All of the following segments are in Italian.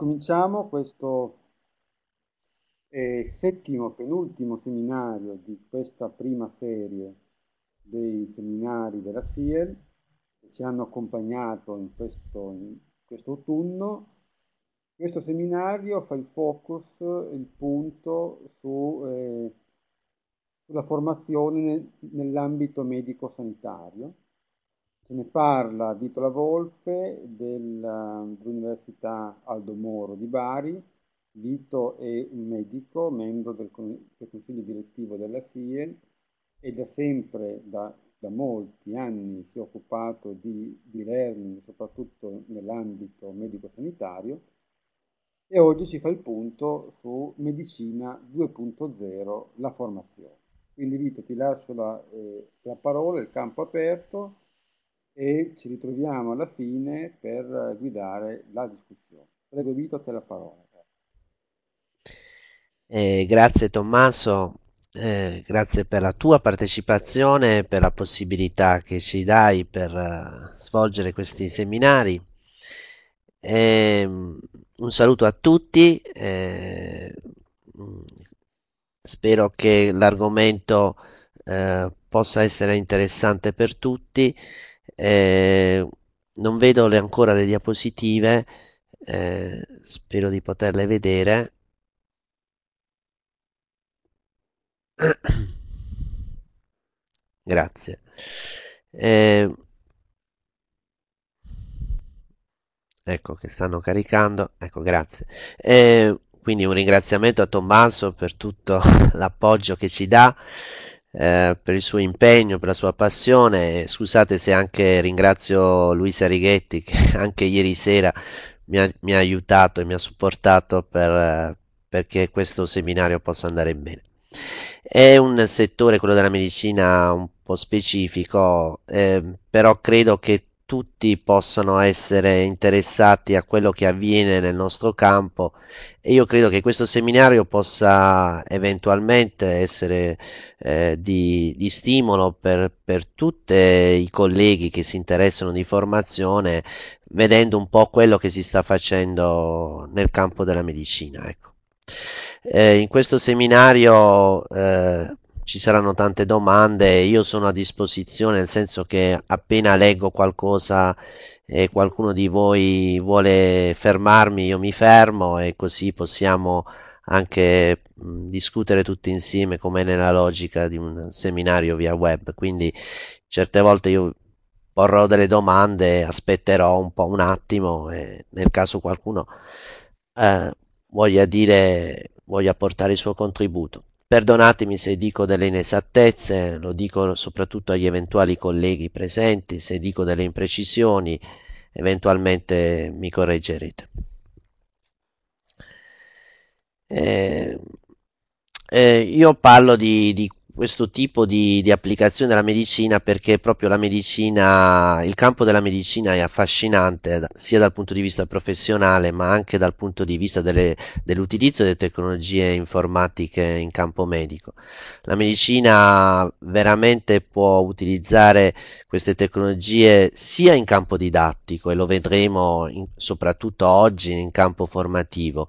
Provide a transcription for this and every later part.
Cominciamo questo eh, settimo, penultimo seminario di questa prima serie dei seminari della SIEL che ci hanno accompagnato in questo, in questo autunno. Questo seminario fa il focus, il punto su, eh, sulla formazione nell'ambito medico-sanitario se ne parla Vito La Volpe eh, dell'Università Aldo Moro di Bari. Vito è un medico, membro del, del consiglio direttivo della SIEL e da sempre, da, da molti anni, si è occupato di, di learning, soprattutto nell'ambito medico-sanitario e oggi ci fa il punto su Medicina 2.0, la formazione. Quindi Vito ti lascio la, eh, la parola, il campo aperto e ci ritroviamo alla fine per guidare la discussione. Prego Vito, a te la parola. Eh, grazie Tommaso, eh, grazie per la tua partecipazione e per la possibilità che ci dai per uh, svolgere questi seminari. Eh, un saluto a tutti, eh, spero che l'argomento eh, possa essere interessante per tutti. Ehm, non vedo le, ancora le diapositive, eh, spero di poterle vedere. Grazie. Eh, ecco che stanno caricando, ecco grazie. Eh, quindi un ringraziamento a Tommaso per tutto l'appoggio che ci dà. Eh, per il suo impegno, per la sua passione. Scusate se anche ringrazio Luisa Righetti che anche ieri sera mi ha, mi ha aiutato e mi ha supportato per, eh, perché questo seminario possa andare bene. È un settore, quello della medicina, un po' specifico, eh, però credo che tutti possano essere interessati a quello che avviene nel nostro campo e io credo che questo seminario possa eventualmente essere eh, di, di, stimolo per, per tutti i colleghi che si interessano di formazione vedendo un po' quello che si sta facendo nel campo della medicina. Ecco. Eh, in questo seminario eh, ci saranno tante domande, io sono a disposizione, nel senso che appena leggo qualcosa e qualcuno di voi vuole fermarmi, io mi fermo e così possiamo anche mm, discutere tutti insieme come nella logica di un seminario via web. Quindi certe volte io porrò delle domande, aspetterò un po' un attimo e nel caso qualcuno eh, voglia dire, voglia portare il suo contributo. Perdonatemi se dico delle inesattezze, lo dico soprattutto agli eventuali colleghi presenti, se dico delle imprecisioni, eventualmente mi correggerete. Eh, eh, io parlo di, di questo tipo di, di, applicazione della medicina perché proprio la medicina, il campo della medicina è affascinante sia dal punto di vista professionale ma anche dal punto di vista delle, dell'utilizzo delle tecnologie informatiche in campo medico. La medicina veramente può utilizzare queste tecnologie sia in campo didattico e lo vedremo in, soprattutto oggi in campo formativo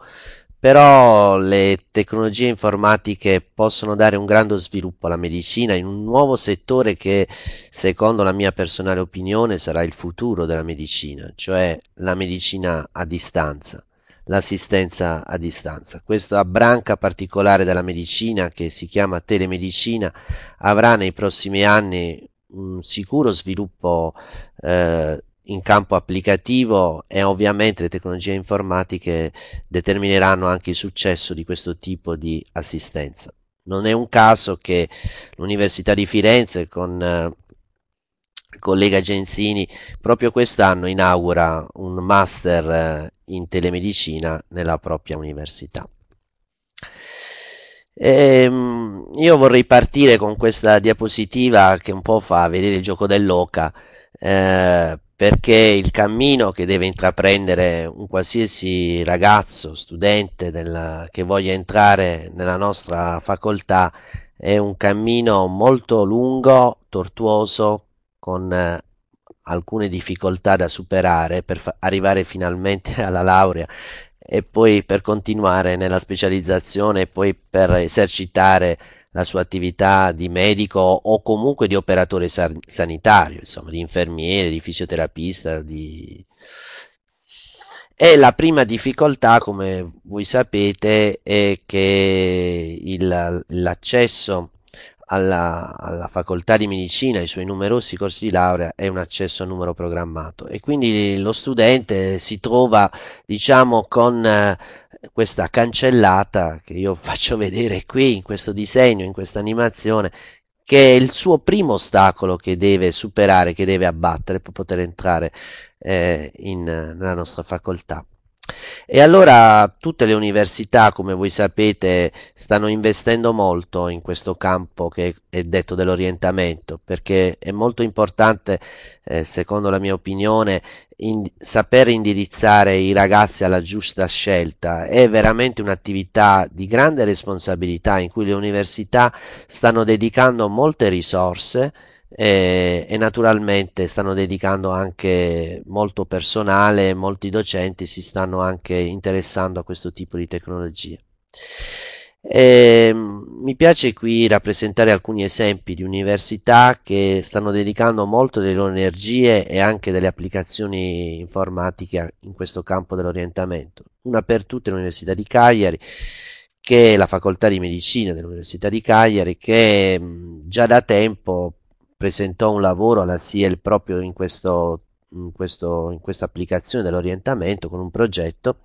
però le tecnologie informatiche possono dare un grande sviluppo alla medicina in un nuovo settore che secondo la mia personale opinione sarà il futuro della medicina, cioè la medicina a distanza, l'assistenza a distanza. Questa branca particolare della medicina che si chiama telemedicina avrà nei prossimi anni un sicuro sviluppo eh, in campo applicativo e ovviamente le tecnologie informatiche determineranno anche il successo di questo tipo di assistenza. Non è un caso che l'Università di Firenze con eh, il collega Gensini proprio quest'anno inaugura un master eh, in telemedicina nella propria università. E, ehm, io vorrei partire con questa diapositiva che un po' fa vedere il gioco dell'oca eh, perché il cammino che deve intraprendere un qualsiasi ragazzo, studente della, che voglia entrare nella nostra facoltà è un cammino molto lungo, tortuoso, con eh, alcune difficoltà da superare per fa- arrivare finalmente alla laurea e poi per continuare nella specializzazione e poi per esercitare la sua attività di medico o comunque di operatore san- sanitario, insomma, di infermiere, di fisioterapista, di... E la prima difficoltà, come voi sapete, è che il, l'accesso alla, alla, facoltà di medicina, i suoi numerosi corsi di laurea, è un accesso a numero programmato e quindi lo studente si trova, diciamo, con eh, questa cancellata che io faccio vedere qui in questo disegno, in questa animazione, che è il suo primo ostacolo che deve superare, che deve abbattere per poter entrare eh, in, nella nostra facoltà. E allora tutte le università, come voi sapete, stanno investendo molto in questo campo che è detto dell'orientamento, perché è molto importante, eh, secondo la mia opinione, in, sapere indirizzare i ragazzi alla giusta scelta. È veramente un'attività di grande responsabilità in cui le università stanno dedicando molte risorse e, naturalmente stanno dedicando anche molto personale, molti docenti si stanno anche interessando a questo tipo di tecnologie. E, ehm, mi piace qui rappresentare alcuni esempi di università che stanno dedicando molto delle loro energie e anche delle applicazioni informatiche in questo campo dell'orientamento. Una per tutte è l'Università di Cagliari che è la facoltà di medicina dell'Università di Cagliari che già da tempo presentò un lavoro alla CIEL proprio in, questo, in, questo, in questa applicazione dell'orientamento con un progetto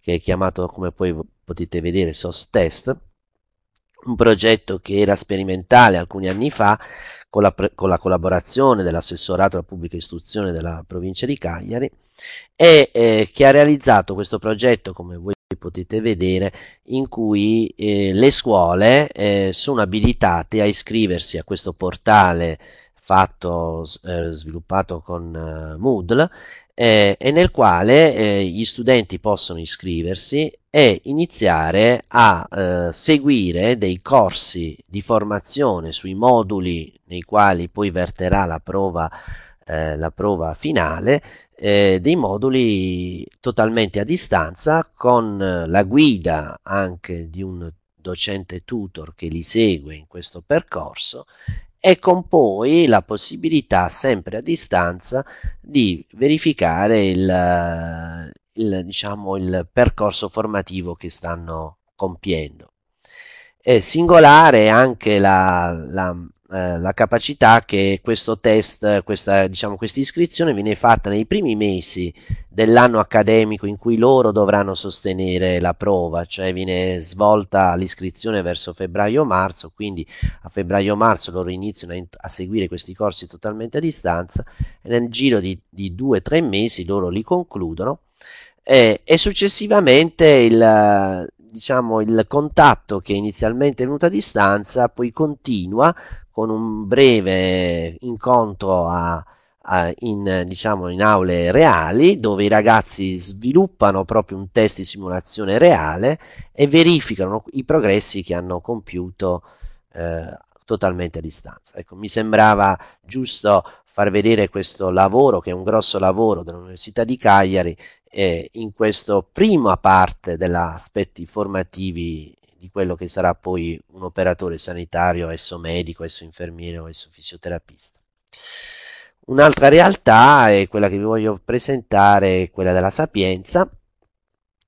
che è chiamato, come poi potete vedere, SOS Test, un progetto che era sperimentale alcuni anni fa con la, con la collaborazione dell'assessorato alla pubblica istruzione della provincia di Cagliari e eh, che ha realizzato questo progetto, come voi potete vedere, in cui eh, le scuole eh, sono abilitate a iscriversi a questo portale fatto, eh, sviluppato con eh, Moodle eh, e nel quale eh, gli studenti possono iscriversi e iniziare a seguire dei corsi di formazione sui moduli nei quali poi verterà la prova eh, la prova finale, eh, dei moduli totalmente a distanza con eh, la guida anche di un docente tutor che li segue in questo percorso e con poi la possibilità sempre a distanza di verificare il, eh, il, diciamo, il percorso formativo che stanno compiendo. È singolare anche la, la, eh, la capacità che questo test, questa, diciamo, iscrizione viene fatta nei primi mesi dell'anno accademico in cui loro dovranno sostenere la prova, cioè viene svolta l'iscrizione verso febbraio-marzo, quindi a febbraio-marzo loro iniziano a, in- a, seguire questi corsi totalmente a distanza e nel giro di, di due o tre mesi loro li concludono e, e successivamente il, diciamo, il contatto che inizialmente è venuto a distanza poi continua con un breve incontro a, a, in, diciamo, in aule reali dove i ragazzi sviluppano proprio un test di simulazione reale e verificano i progressi che hanno compiuto eh, totalmente a distanza. Ecco, mi sembrava giusto far vedere questo lavoro, che è un grosso lavoro dell'Università di Cagliari, eh, in questa prima parte degli aspetti formativi di quello che sarà poi un operatore sanitario, esso medico, esso infermiero, esso fisioterapista. Un'altra realtà è quella che vi voglio presentare, quella della sapienza.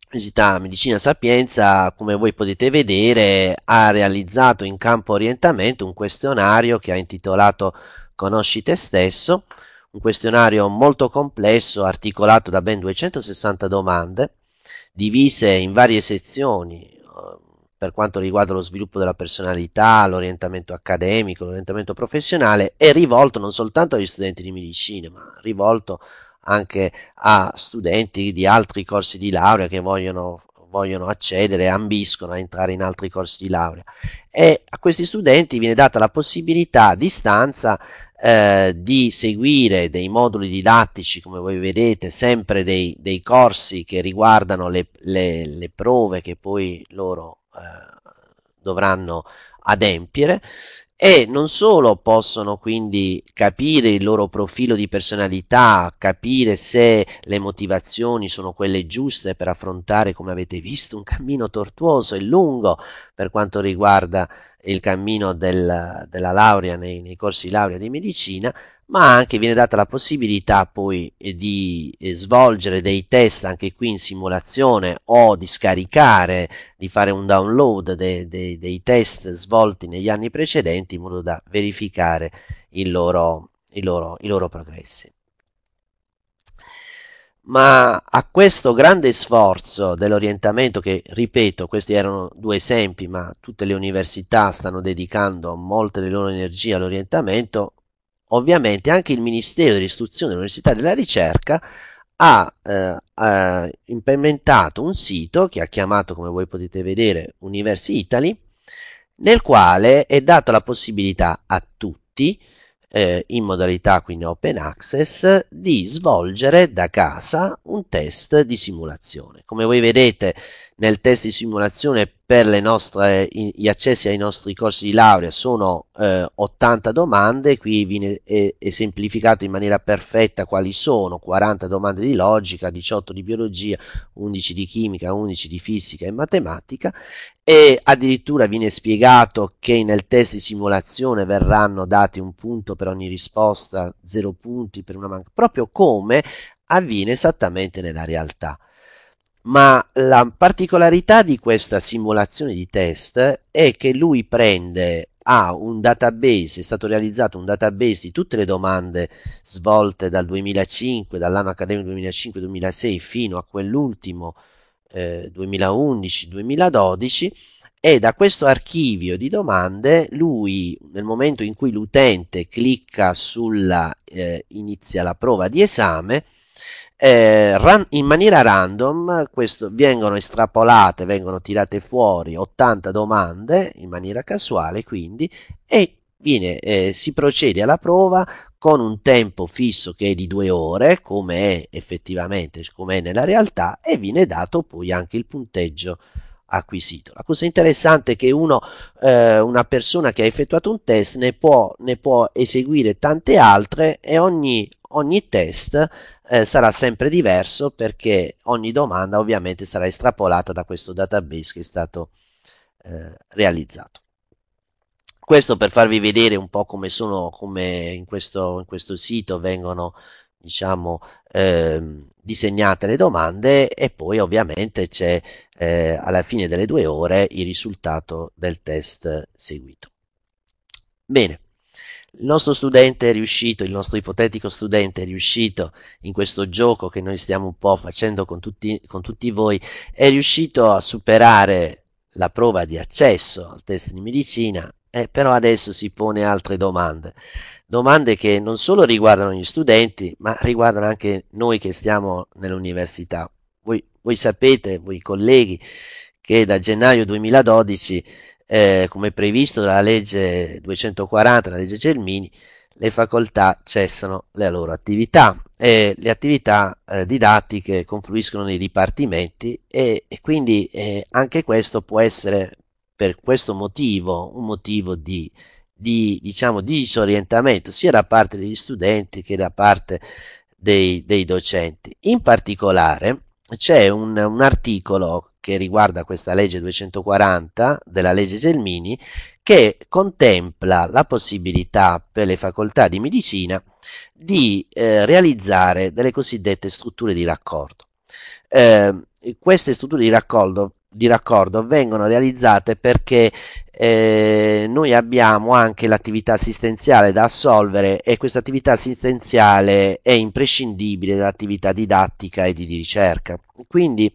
Università Medicina Sapienza, come voi potete vedere, ha realizzato in campo orientamento un questionario che ha intitolato Conosci te stesso, un questionario molto complesso articolato da ben 260 domande, divise in varie sezioni per quanto riguarda lo sviluppo della personalità, l'orientamento accademico, l'orientamento professionale, è rivolto non soltanto agli studenti di medicina, ma rivolto anche a studenti di altri corsi di laurea che vogliono, vogliono accedere, ambiscono a entrare in altri corsi di laurea. E a questi studenti viene data la possibilità a distanza eh, di seguire dei moduli didattici, come voi vedete, sempre dei, dei corsi che riguardano le, le, le prove che poi loro eh, dovranno adempiere e non solo possono quindi capire il loro profilo di personalità, capire se le motivazioni sono quelle giuste per affrontare, come avete visto, un cammino tortuoso e lungo per quanto riguarda il cammino del, della laurea nei, nei corsi di laurea di medicina, ma anche viene data la possibilità poi eh, di eh, svolgere dei test anche qui in simulazione o di scaricare, di fare un download de, de, dei test svolti negli anni precedenti in modo da verificare loro, i, loro, i loro progressi ma a questo grande sforzo dell'orientamento che ripeto questi erano due esempi ma tutte le università stanno dedicando molte delle loro energie all'orientamento ovviamente anche il Ministero dell'Istruzione, dell'Università e della Ricerca ha eh, eh, implementato un sito che ha chiamato, come voi potete vedere, Universi Italy, nel quale è data la possibilità a tutti, eh, in modalità quindi open access, di svolgere da casa un test di simulazione. Come voi vedete nel test di simulazione per nostre, gli accessi ai nostri corsi di laurea sono eh, 80 domande, qui viene eh, esemplificato in maniera perfetta quali sono 40 domande di logica, 18 di biologia, 11 di chimica, 11 di fisica e matematica e addirittura viene spiegato che nel test di simulazione verranno dati un punto per ogni risposta, 0 punti per una manca, proprio come avviene esattamente nella realtà ma la particolarità di questa simulazione di test è che lui prende ha un database, è stato realizzato un database di tutte le domande svolte dal 2005, dall'anno accademico 2005-2006 fino a quell'ultimo eh, 2011-2012 e da questo archivio di domande lui nel momento in cui l'utente clicca sulla eh, inizia la prova di esame eh, ran- in maniera random questo, vengono estrapolate, vengono tirate fuori 80 domande in maniera casuale quindi e viene, eh, si procede alla prova con un tempo fisso che è di due ore, come è effettivamente, come è nella realtà, e viene dato poi anche il punteggio acquisito. La cosa interessante è che uno, eh, una persona che ha effettuato un test ne può, ne può eseguire tante altre e ogni, ogni test eh, sarà sempre diverso perché ogni domanda ovviamente sarà estrapolata da questo database che è stato eh, realizzato. Questo per farvi vedere un po' come sono, come in questo, in questo sito vengono diciamo, eh, disegnate le domande e poi ovviamente c'è eh, alla fine delle due ore il risultato del test seguito. Bene, il nostro studente è riuscito, il nostro ipotetico studente è riuscito in questo gioco che noi stiamo un po' facendo con tutti, con tutti voi, è riuscito a superare la prova di accesso al test di medicina eh, però adesso si pone altre domande, domande che non solo riguardano gli studenti, ma riguardano anche noi che stiamo nell'università. Voi, voi, sapete, voi colleghi, che da gennaio 2012 eh, come previsto dalla legge 240, la legge Gelmini, le facoltà cessano le loro attività e le attività eh, didattiche confluiscono nei dipartimenti e, e quindi eh, anche questo può essere per questo motivo un motivo di, di, diciamo, di disorientamento sia da parte degli studenti che da parte dei, dei docenti. In particolare c'è un, un, articolo che riguarda questa legge 240 della legge Selmini che contempla la possibilità per le facoltà di medicina di eh, realizzare delle cosiddette strutture di raccordo. Eh, queste strutture di raccordo di raccordo vengono realizzate perché eh, noi abbiamo anche l'attività assistenziale da assolvere e questa attività assistenziale è imprescindibile dall'attività didattica e di, ricerca. Quindi,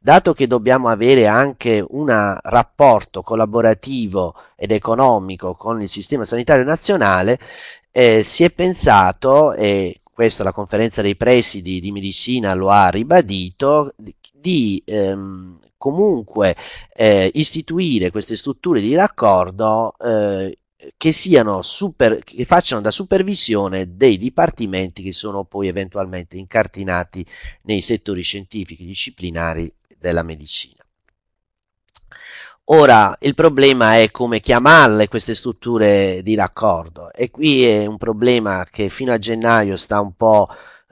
dato che dobbiamo avere anche un rapporto collaborativo ed economico con il sistema sanitario nazionale, eh, si è pensato, e questa la conferenza dei presidi di medicina lo ha ribadito, di ehm, comunque eh, istituire queste strutture di raccordo eh, che, super, che, facciano da supervisione dei dipartimenti che sono poi eventualmente incartinati nei settori scientifici disciplinari della medicina. Ora, il problema è come chiamarle queste strutture di raccordo e qui è un problema che fino a gennaio sta un po'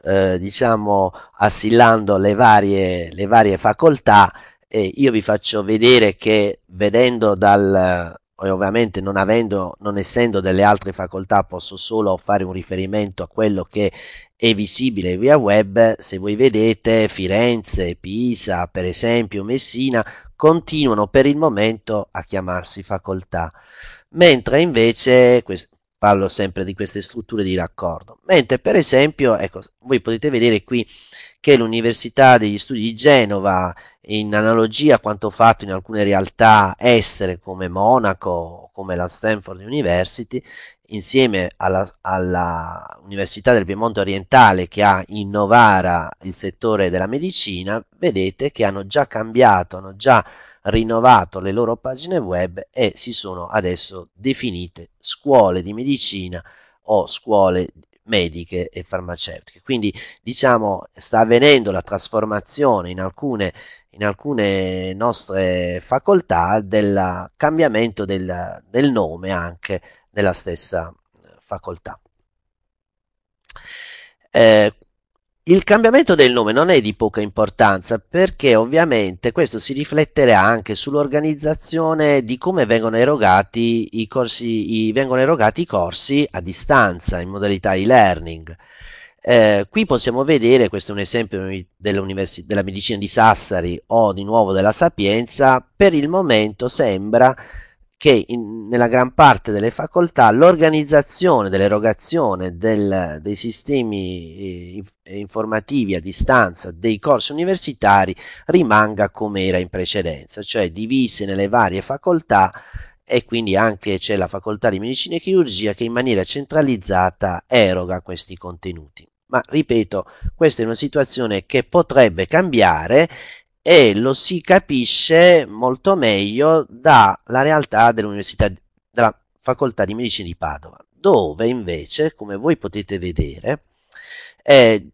eh, diciamo assillando le varie, le varie facoltà e io vi faccio vedere che vedendo dal e eh, ovviamente non, avendo, non essendo delle altre facoltà posso solo fare un riferimento a quello che è visibile via web se voi vedete Firenze, Pisa per esempio, Messina continuano per il momento a chiamarsi facoltà mentre invece parlo sempre di queste strutture di raccordo mentre per esempio ecco voi potete vedere qui che l'Università degli Studi di Genova, in analogia a quanto fatto in alcune realtà estere come Monaco o come la Stanford University, insieme all'Università del Piemonte Orientale che ha in Novara il settore della medicina, vedete che hanno già cambiato, hanno già rinnovato le loro pagine web e si sono adesso definite scuole di medicina o scuole mediche e farmaceutiche. Quindi diciamo sta avvenendo la trasformazione in alcune, in alcune nostre facoltà del cambiamento del, del nome anche della stessa eh, facoltà. Eh, il cambiamento del nome non è di poca importanza perché ovviamente questo si rifletterà anche sull'organizzazione di come vengono erogati i corsi, i, vengono erogati i corsi a distanza in modalità e-learning. Eh, qui possiamo vedere, questo è un esempio della medicina di Sassari o di nuovo della Sapienza, per il momento sembra che in, nella gran parte delle facoltà l'organizzazione dell'erogazione del, dei sistemi eh, eh, informativi a distanza dei corsi universitari rimanga come era in precedenza, cioè divise nelle varie facoltà e quindi anche c'è la facoltà di medicina e chirurgia che in maniera centralizzata eroga questi contenuti. Ma ripeto, questa è una situazione che potrebbe cambiare e lo si capisce molto meglio dalla realtà dell'università della facoltà di medicina di Padova, dove invece, come voi potete vedere, eh,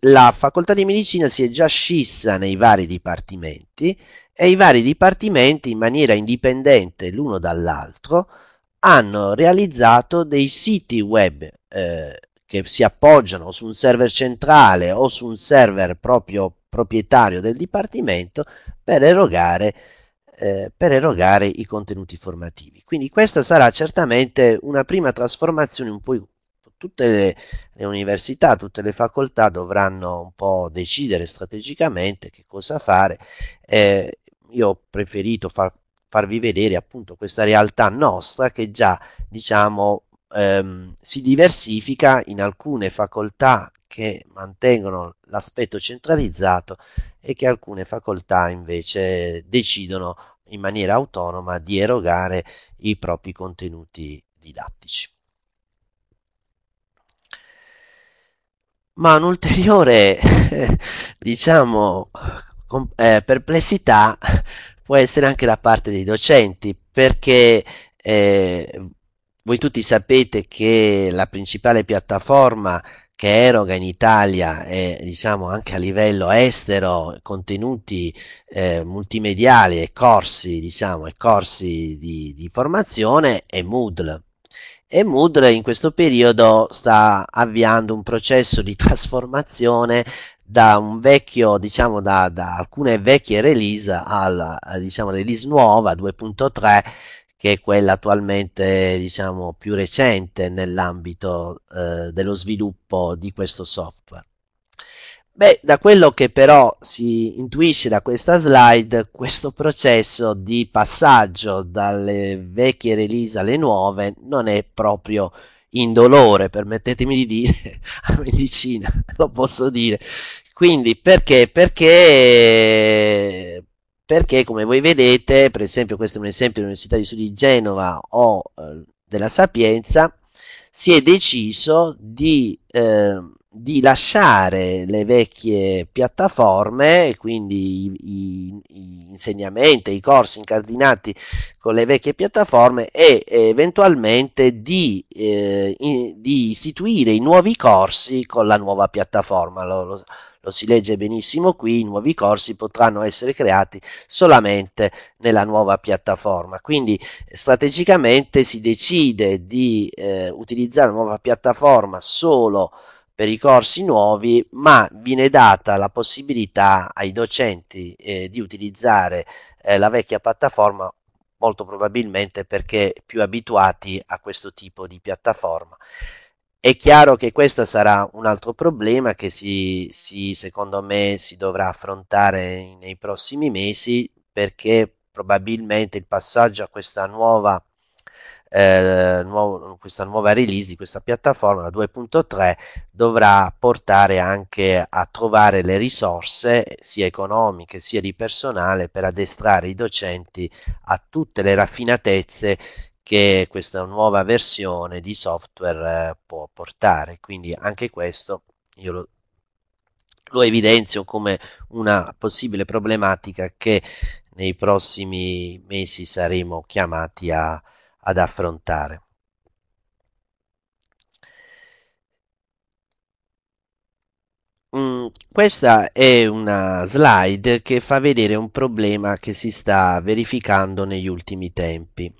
la facoltà di medicina si è già scissa nei vari dipartimenti e i vari dipartimenti in maniera indipendente l'uno dall'altro hanno realizzato dei siti web eh, che si appoggiano su un server centrale o su un server proprio proprietario del dipartimento per erogare, eh, per erogare i contenuti formativi. Quindi questa sarà certamente una prima trasformazione un po' tutte le, le, università, tutte le facoltà dovranno un po' decidere strategicamente che cosa fare. Eh, io ho preferito far, farvi vedere appunto questa realtà nostra che già diciamo ehm, si diversifica in alcune facoltà che mantengono l'aspetto centralizzato e che alcune facoltà invece decidono in maniera autonoma di erogare i propri contenuti didattici. Ma un'ulteriore, diciamo, eh, perplessità può essere anche da parte dei docenti, perché eh, voi tutti sapete che la principale piattaforma che eroga in Italia e diciamo anche a livello estero contenuti eh, multimediali e corsi, diciamo, e corsi di, di formazione è Moodle e Moodle in questo periodo sta avviando un processo di trasformazione da un vecchio, diciamo, da, da alcune vecchie release alla diciamo, release nuova 2.3 che è quella attualmente diciamo, più recente nell'ambito eh, dello sviluppo di questo software. Beh, da quello che però si intuisce da questa slide, questo processo di passaggio dalle vecchie release alle nuove non è proprio indolore, permettetemi di dire, a medicina, lo posso dire. Quindi perché? Perché perché come voi vedete, per esempio questo è un esempio dell'Università di Studi di Genova o eh, della Sapienza, si è deciso di, eh, di lasciare le vecchie piattaforme, quindi gli, i, insegnamenti, i corsi incardinati con le vecchie piattaforme e eventualmente di, eh, in, di istituire i nuovi corsi con la nuova piattaforma. Lo, lo, lo si legge benissimo qui, i nuovi corsi potranno essere creati solamente nella nuova piattaforma. Quindi eh, strategicamente si decide di eh, utilizzare la nuova piattaforma solo per i corsi nuovi, ma viene data la possibilità ai docenti eh, di utilizzare eh, la vecchia piattaforma molto probabilmente perché più abituati a questo tipo di piattaforma. È chiaro che questo sarà un altro problema che si, si, secondo me si dovrà affrontare nei prossimi mesi perché probabilmente il passaggio a questa nuova, eh, nuovo, questa nuova release di questa piattaforma, la 2.3, dovrà portare anche a trovare le risorse sia economiche sia di personale per addestrare i docenti a tutte le raffinatezze che questa nuova versione di software eh, può portare. Quindi anche questo io lo, lo, evidenzio come una possibile problematica che nei prossimi mesi saremo chiamati a, ad affrontare. Mm, questa è una slide che fa vedere un problema che si sta verificando negli ultimi tempi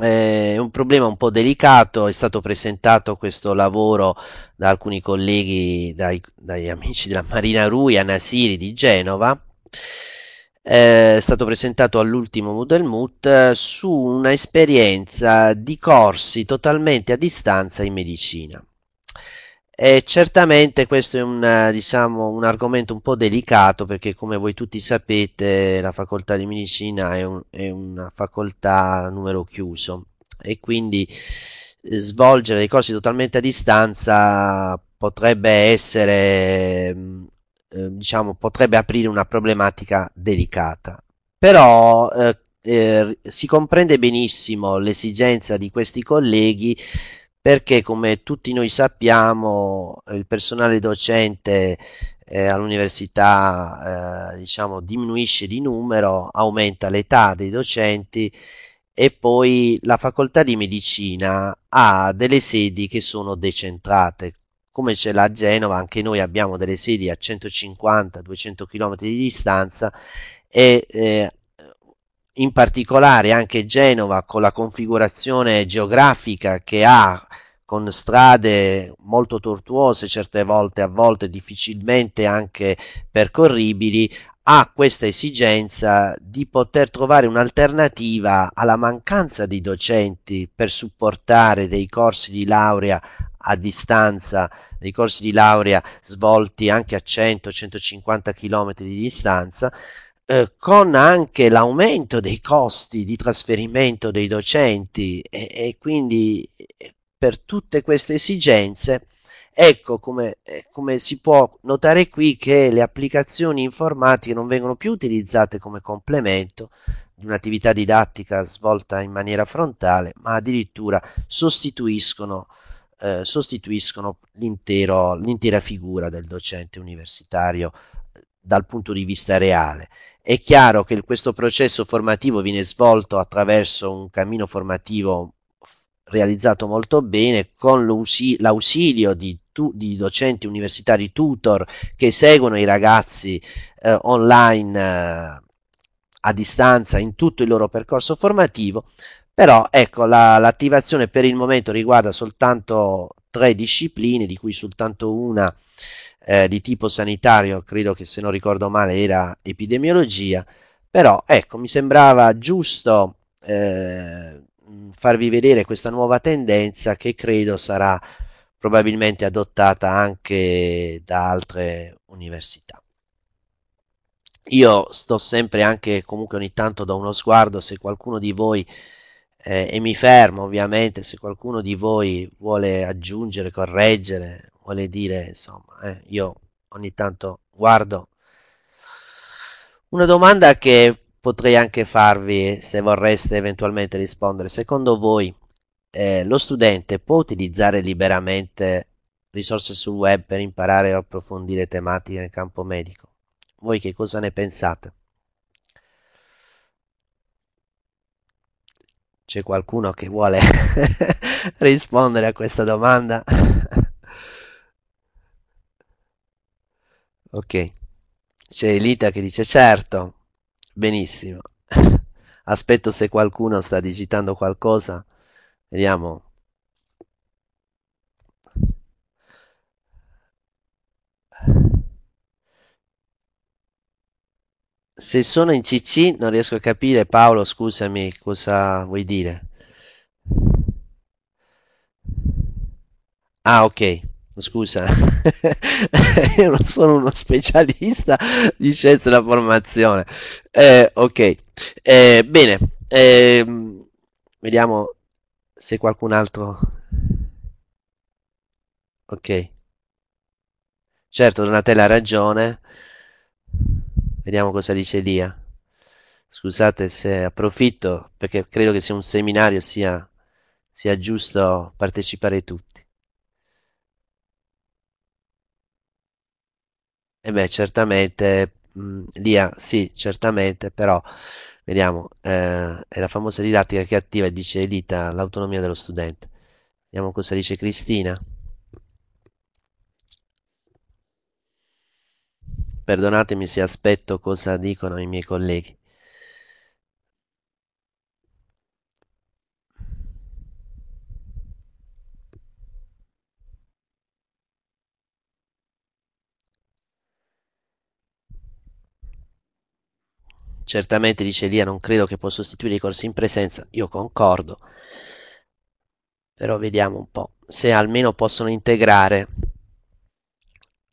è eh, un problema un po' delicato, è stato presentato questo lavoro da alcuni colleghi, dai, dagli amici della Marina Rui a Nasiri di Genova, eh, è stato presentato all'ultimo Moodle Moot eh, su una esperienza di corsi totalmente a distanza in medicina. E certamente questo è un, diciamo, un, argomento un po' delicato perché come voi tutti sapete la facoltà di medicina è, un, è una facoltà a numero chiuso e quindi eh, svolgere dei corsi totalmente a distanza potrebbe essere mm, eh, diciamo potrebbe aprire una problematica delicata però eh, eh, si comprende benissimo l'esigenza di questi colleghi perché come tutti noi sappiamo il personale docente eh, all'università eh, diciamo, diminuisce di numero, aumenta l'età dei docenti e poi la facoltà di medicina ha delle sedi che sono decentrate, come c'è la Genova, anche noi abbiamo delle sedi a 150-200 km di distanza e eh, in particolare anche Genova con la configurazione geografica che ha con strade molto tortuose certe volte, a volte difficilmente anche percorribili, ha questa esigenza di poter trovare un'alternativa alla mancanza di docenti per supportare dei corsi di laurea a distanza, dei corsi di laurea svolti anche a 100-150 km di distanza, eh, con anche l'aumento dei costi di trasferimento dei docenti e, e quindi eh, per tutte queste esigenze ecco come, eh, come, si può notare qui che le applicazioni informatiche non vengono più utilizzate come complemento di un'attività didattica svolta in maniera frontale ma addirittura sostituiscono, eh, sostituiscono l'intera figura del docente universitario dal punto di vista reale è chiaro che questo processo formativo viene svolto attraverso un cammino formativo realizzato molto bene con l'ausilio di, di, docenti universitari tutor che seguono i ragazzi eh, online eh, a distanza in tutto il loro percorso formativo, però ecco l'attivazione per il momento riguarda soltanto tre discipline di cui soltanto una eh, di tipo sanitario, credo che se non ricordo male era epidemiologia, però ecco, mi sembrava giusto eh, farvi vedere questa nuova tendenza che credo sarà probabilmente adottata anche da altre università. Io sto sempre anche, comunque ogni tanto do uno sguardo se qualcuno di voi, eh, e mi fermo ovviamente, se qualcuno di voi vuole aggiungere, correggere vuole dire, insomma, eh, io ogni tanto guardo. Una domanda che potrei anche farvi se vorreste eventualmente rispondere, secondo voi eh, lo studente può utilizzare liberamente risorse sul web per imparare o approfondire tematiche nel campo medico? Voi che cosa ne pensate? C'è qualcuno che vuole rispondere a questa domanda? Ok, c'è Elita che dice certo, benissimo. Aspetto se qualcuno sta digitando qualcosa. Vediamo. Se sono in CC non riesco a capire, Paolo, scusami, cosa vuoi dire? Ah, ok scusa, io non sono uno specialista di scienze della formazione. Eh, ok, eh, bene, eh, vediamo se qualcun altro... Ok, certo Donatella ha ragione, vediamo cosa dice Lia. Scusate se approfitto perché credo che sia un seminario sia, sia giusto partecipare tutti. E beh, certamente, mh, mm, Lia, sì, certamente, però, vediamo, eh, è la famosa didattica che attiva, dice Elita, l'autonomia dello studente. Vediamo cosa dice Cristina. Perdonatemi se aspetto cosa dicono i miei colleghi. Certamente dice Lia, non credo che possa sostituire i corsi in presenza, io concordo, però vediamo un po' se almeno possono integrare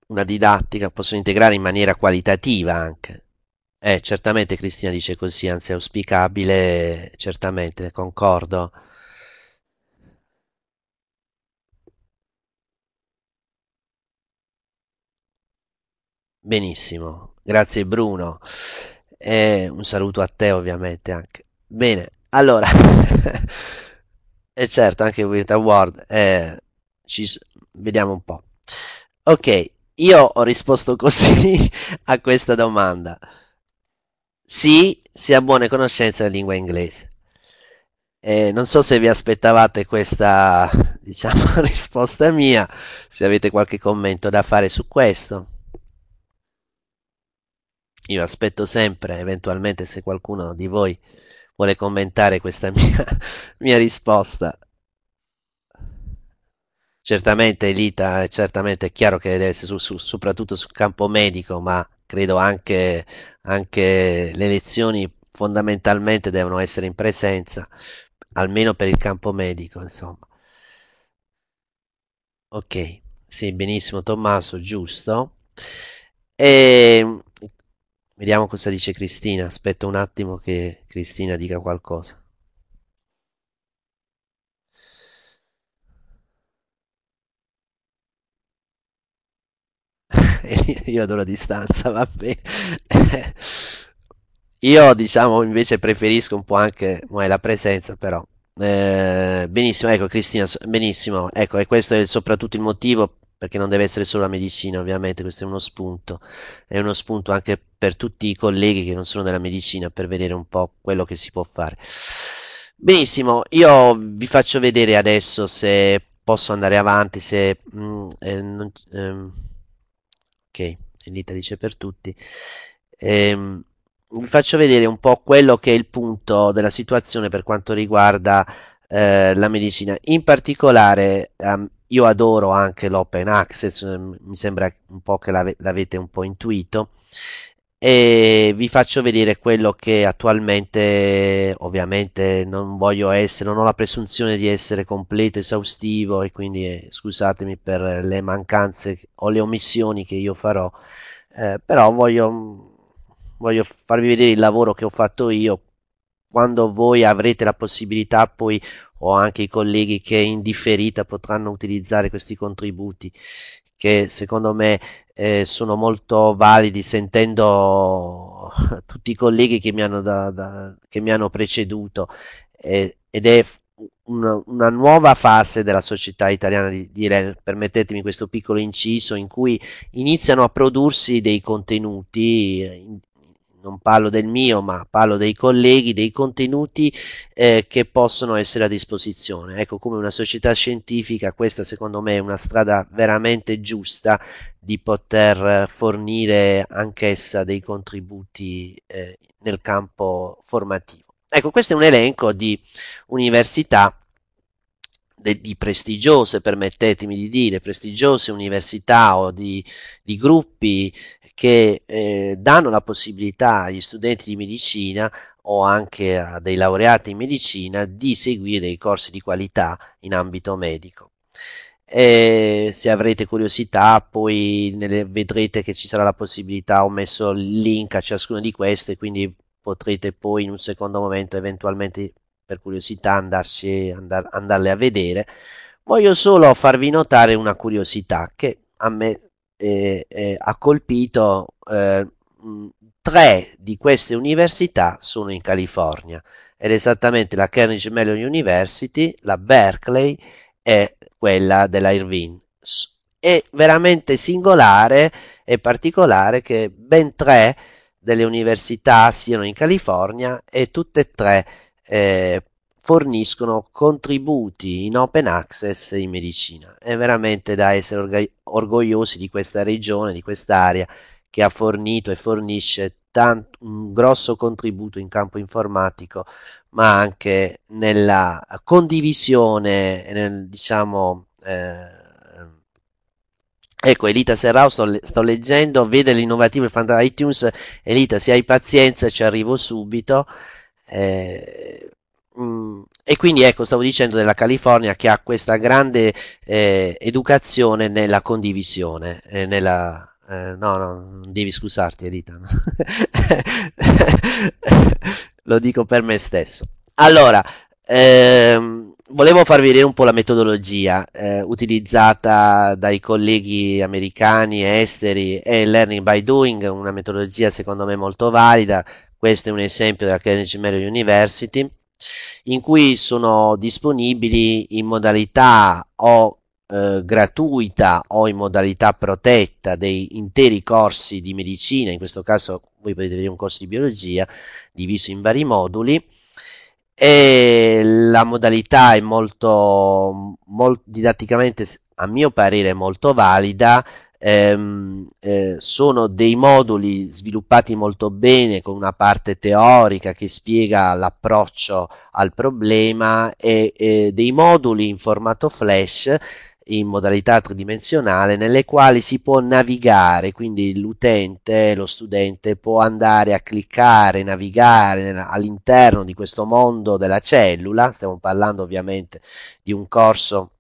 una didattica, possono integrare in maniera qualitativa anche. Eh, certamente Cristina dice così, anzi è auspicabile, certamente, concordo. Benissimo, grazie Bruno. E un saluto a te ovviamente anche. Bene, allora, e certo anche Weird Award, eh, ci, vediamo un po'. Ok, io ho risposto così a questa domanda. Sì, si ha buone conoscenze della lingua inglese. Eh, non so se vi aspettavate questa, diciamo, risposta mia, se avete qualche commento da fare su questo. Io aspetto sempre, eventualmente, se qualcuno di voi vuole commentare questa mia, mia risposta. Certamente Elita, certamente è chiaro che deve essere su, su, soprattutto sul campo medico, ma credo anche, anche le lezioni fondamentalmente devono essere in presenza, almeno per il campo medico, insomma. Ok, sì, benissimo Tommaso, giusto. E ehm, Vediamo cosa dice Cristina. Aspetta un attimo che Cristina dica qualcosa. Io adoro a distanza, va bene. Io diciamo invece preferisco un po' anche la presenza, però. Eh, benissimo, ecco Cristina, benissimo. Ecco, e questo è soprattutto il motivo perché non deve essere solo la medicina, ovviamente, questo è uno spunto, è uno spunto anche per tutti i colleghi che non sono della medicina per vedere un po' quello che si può fare. Benissimo, io vi faccio vedere adesso se posso andare avanti, se... Mm, eh, non, ehm, ok, l'italice per tutti. Ehm, vi faccio vedere un po' quello che è il punto della situazione per quanto riguarda eh, la medicina. In particolare, um, io adoro anche l'open access, ehm, mi sembra un po' che l'ave- l'avete un po' intuito. E vi faccio vedere quello che attualmente, ovviamente, non voglio essere, non ho la presunzione di essere completo, esaustivo e quindi eh, scusatemi per le mancanze o le omissioni che io farò, eh, però voglio, voglio farvi vedere il lavoro che ho fatto io quando voi avrete la possibilità poi o anche i colleghi che in differita potranno utilizzare questi contributi che secondo me eh, sono molto validi sentendo tutti i colleghi che mi hanno, da, da, che mi hanno preceduto eh, ed è una, una, nuova fase della società italiana di, di Ren, permettetemi questo piccolo inciso, in cui iniziano a prodursi dei contenuti eh, non parlo del mio, ma parlo dei colleghi, dei contenuti eh, che possono essere a disposizione. Ecco, come una società scientifica, questa secondo me è una strada veramente giusta di poter fornire anch'essa dei contributi eh, nel campo formativo. Ecco, questo è un elenco di università di prestigiose, permettetemi di dire, prestigiose università o di, di gruppi che eh, danno la possibilità agli studenti di medicina o anche a dei laureati in medicina di seguire dei corsi di qualità in ambito medico. E se avrete curiosità poi vedrete che ci sarà la possibilità, ho messo il link a ciascuna di queste, quindi potrete poi in un secondo momento eventualmente per curiosità andarci, andar, andarle a vedere. Voglio solo farvi notare una curiosità che a me eh, eh, ha colpito. Eh, tre di queste università sono in California ed esattamente la Carnegie Mellon University, la Berkeley e quella della Irvine. È veramente singolare e particolare che ben tre delle università siano in California e tutte e tre eh, forniscono contributi in open access in medicina. È veramente da essere org- orgogliosi di questa regione, di quest'area che ha fornito e fornisce tant- un grosso contributo in campo informatico, ma anche nella condivisione e nel diciamo eh, Ecco, Elita Serrao, sto, sto leggendo, vede l'innovativo e fantastico iTunes, Elita, se hai pazienza ci arrivo subito, eh, mm, e quindi ecco, stavo dicendo della California che ha questa grande eh, educazione nella condivisione, eh, nella, eh, no, no, non devi scusarti Rita, lo dico per me stesso. Allora, ehm, volevo farvi vedere un po' la metodologia eh, utilizzata dai colleghi americani e esteri e Learning by Doing, una metodologia secondo me molto valida, questo è un esempio della Carnegie Mellon University, in cui sono disponibili in modalità o eh, gratuita o in modalità protetta dei interi corsi di medicina, in questo caso voi potete vedere un corso di biologia diviso in vari moduli, e la modalità è molto, molto didatticamente a mio parere molto valida ehm, eh, sono dei moduli sviluppati molto bene con una parte teorica che spiega l'approccio al problema e eh, dei moduli in formato flash in modalità tridimensionale nelle quali si può navigare, quindi l'utente, lo studente può andare a cliccare, navigare all'interno di questo mondo della cellula, stiamo parlando ovviamente di un corso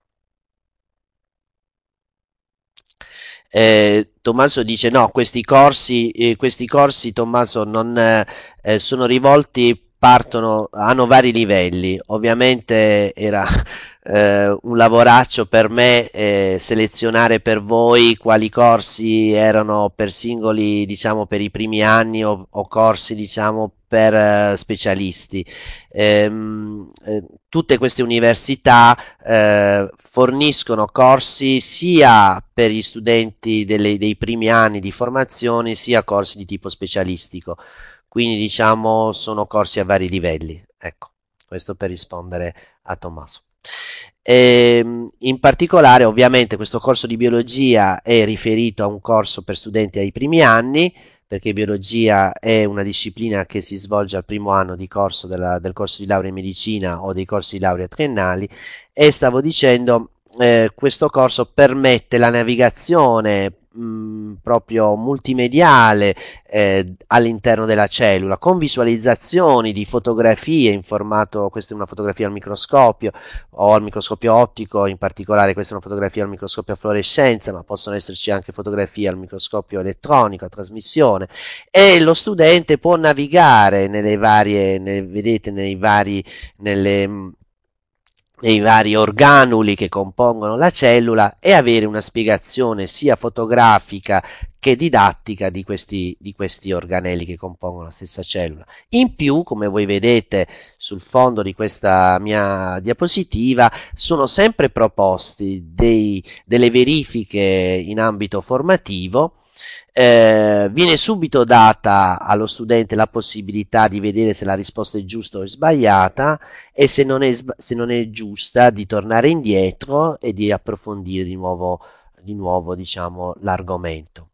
Eh, Tommaso dice no, questi corsi, eh, questi corsi Tommaso non eh, sono rivolti partono, hanno vari livelli. Ovviamente era eh, un lavoraccio per me eh, selezionare per voi quali corsi erano per singoli, diciamo per i primi anni o, o corsi, diciamo per eh, specialisti. Ehm, eh, tutte queste università eh, forniscono corsi sia per gli studenti delle, dei primi anni di formazione sia corsi di tipo specialistico quindi diciamo sono corsi a vari livelli ecco questo per rispondere a Tommaso e, ehm, in particolare ovviamente questo corso di biologia è riferito a un corso per studenti ai primi anni perché biologia è una disciplina che si svolge al primo anno corso della, del corso di laurea in medicina o dei corsi di laurea triennali e stavo dicendo eh, questo corso permette la navigazione Mm, proprio multimediale eh, all'interno della cellula, con visualizzazioni di fotografie in formato, questa è una fotografia al microscopio o al microscopio ottico, in particolare questa è una fotografia al microscopio a fluorescenza, ma possono esserci anche fotografie al microscopio elettronico, a trasmissione, e lo studente può navigare nelle varie, nelle, vedete, nei vari, nelle, mm, nei vari organuli che compongono la cellula e avere una spiegazione sia fotografica che didattica di questi, di questi, organelli che compongono la stessa cellula. In più, come voi vedete sul fondo di questa mia diapositiva, sono sempre proposti dei, delle verifiche in ambito formativo eh, viene subito data allo studente la possibilità di vedere se la risposta è giusta o è sbagliata e se non è, se non è giusta di tornare indietro e di approfondire di nuovo, di nuovo diciamo, l'argomento.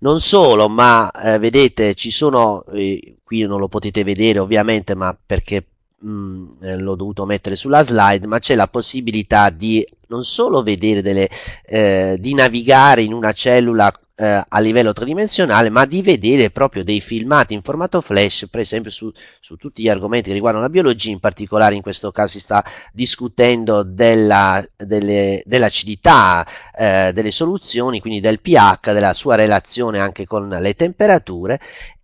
Non solo, ma eh, vedete, ci sono, eh, qui non lo potete vedere ovviamente, ma perché mh, mm, eh, l'ho dovuto mettere sulla slide, ma c'è la possibilità di non solo vedere delle, eh, di navigare in una cellula eh, a livello tridimensionale, ma di vedere proprio dei filmati in formato flash, per esempio su, su, tutti gli argomenti che riguardano la biologia, in particolare in questo caso si sta discutendo della, delle, dell'acidità eh, delle soluzioni, quindi del pH, della sua relazione anche con le temperature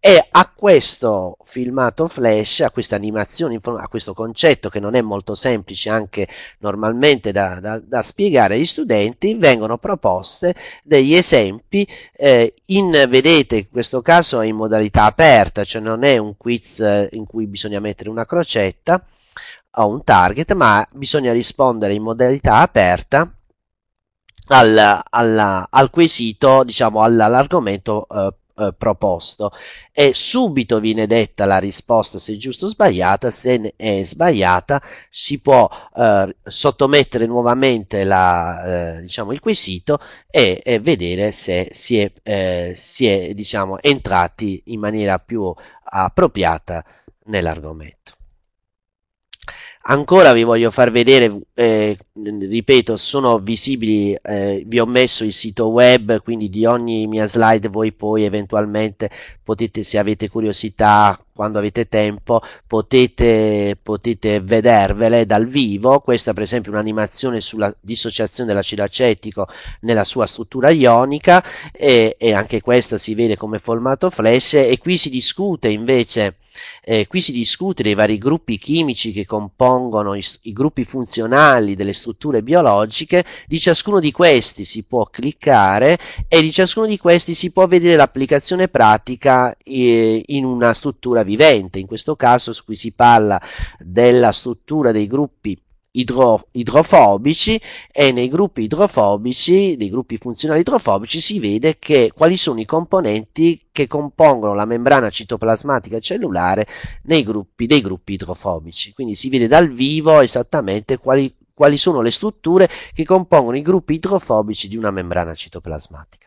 e a questo filmato flash, a questa animazione, a questo concetto che non è molto semplice anche normalmente da, da, da spiegare agli studenti, vengono proposte degli esempi eh, in, vedete, in questo caso è in modalità aperta, cioè non è un quiz eh, in cui bisogna mettere una crocetta o un target, ma bisogna rispondere in modalità aperta al, alla, al quesito, diciamo all'argomento eh, eh, proposto e subito viene detta la risposta se è giusto o sbagliata, se è sbagliata si può eh, sottomettere nuovamente la, eh, diciamo il quesito e, e, vedere se si è, eh, si è diciamo, entrati in maniera più appropriata nell'argomento ancora vi voglio far vedere, eh, ripeto, sono visibili, eh, vi ho messo il sito web, quindi di ogni mia slide voi poi eventualmente potete, se avete curiosità, quando avete tempo, potete, potete vedervele dal vivo. Questa, per esempio, è un'animazione sulla dissociazione dell'acido acetico nella sua struttura ionica, e, e anche questa si vede come formato flash. E qui si discute invece. Eh, qui si discute dei vari gruppi chimici che compongono i, i, gruppi funzionali delle strutture biologiche, di ciascuno di questi si può cliccare e di ciascuno di questi si può vedere l'applicazione pratica eh, in una struttura vivente. In questo caso qui si parla della struttura dei gruppi idro, idrofobici e nei gruppi idrofobici, nei gruppi funzionali idrofobici, si vede che, quali sono i componenti che compongono la membrana citoplasmatica cellulare nei gruppi, dei gruppi idrofobici. Quindi si vede dal vivo esattamente quali, quali sono le strutture che compongono i gruppi idrofobici di una membrana citoplasmatica.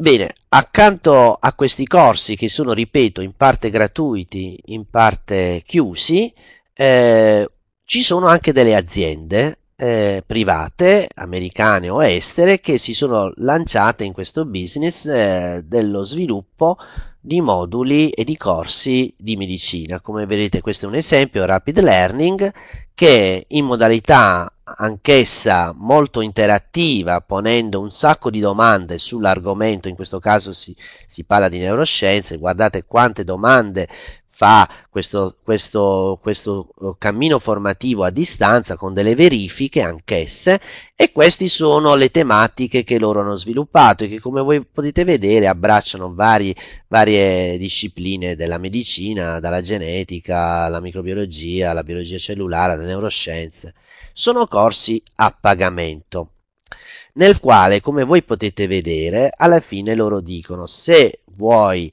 Bene, accanto a questi corsi che sono, ripeto, in parte gratuiti, in parte chiusi, eh, ci sono anche delle aziende eh, private, americane o estere, che si sono lanciate in questo business eh, dello sviluppo di moduli e di corsi di medicina. Come vedete questo è un esempio, Rapid Learning, che in modalità anch'essa molto interattiva, ponendo un sacco di domande sull'argomento, in questo caso si, si parla di neuroscienze, guardate quante domande fa questo, questo, questo, eh, cammino formativo a distanza con delle verifiche anch'esse e queste sono le tematiche che loro hanno sviluppato e che come voi potete vedere abbracciano vari, varie discipline della medicina, dalla genetica alla microbiologia, alla biologia cellulare, alle neuroscienze sono corsi a pagamento nel quale come voi potete vedere alla fine loro dicono se vuoi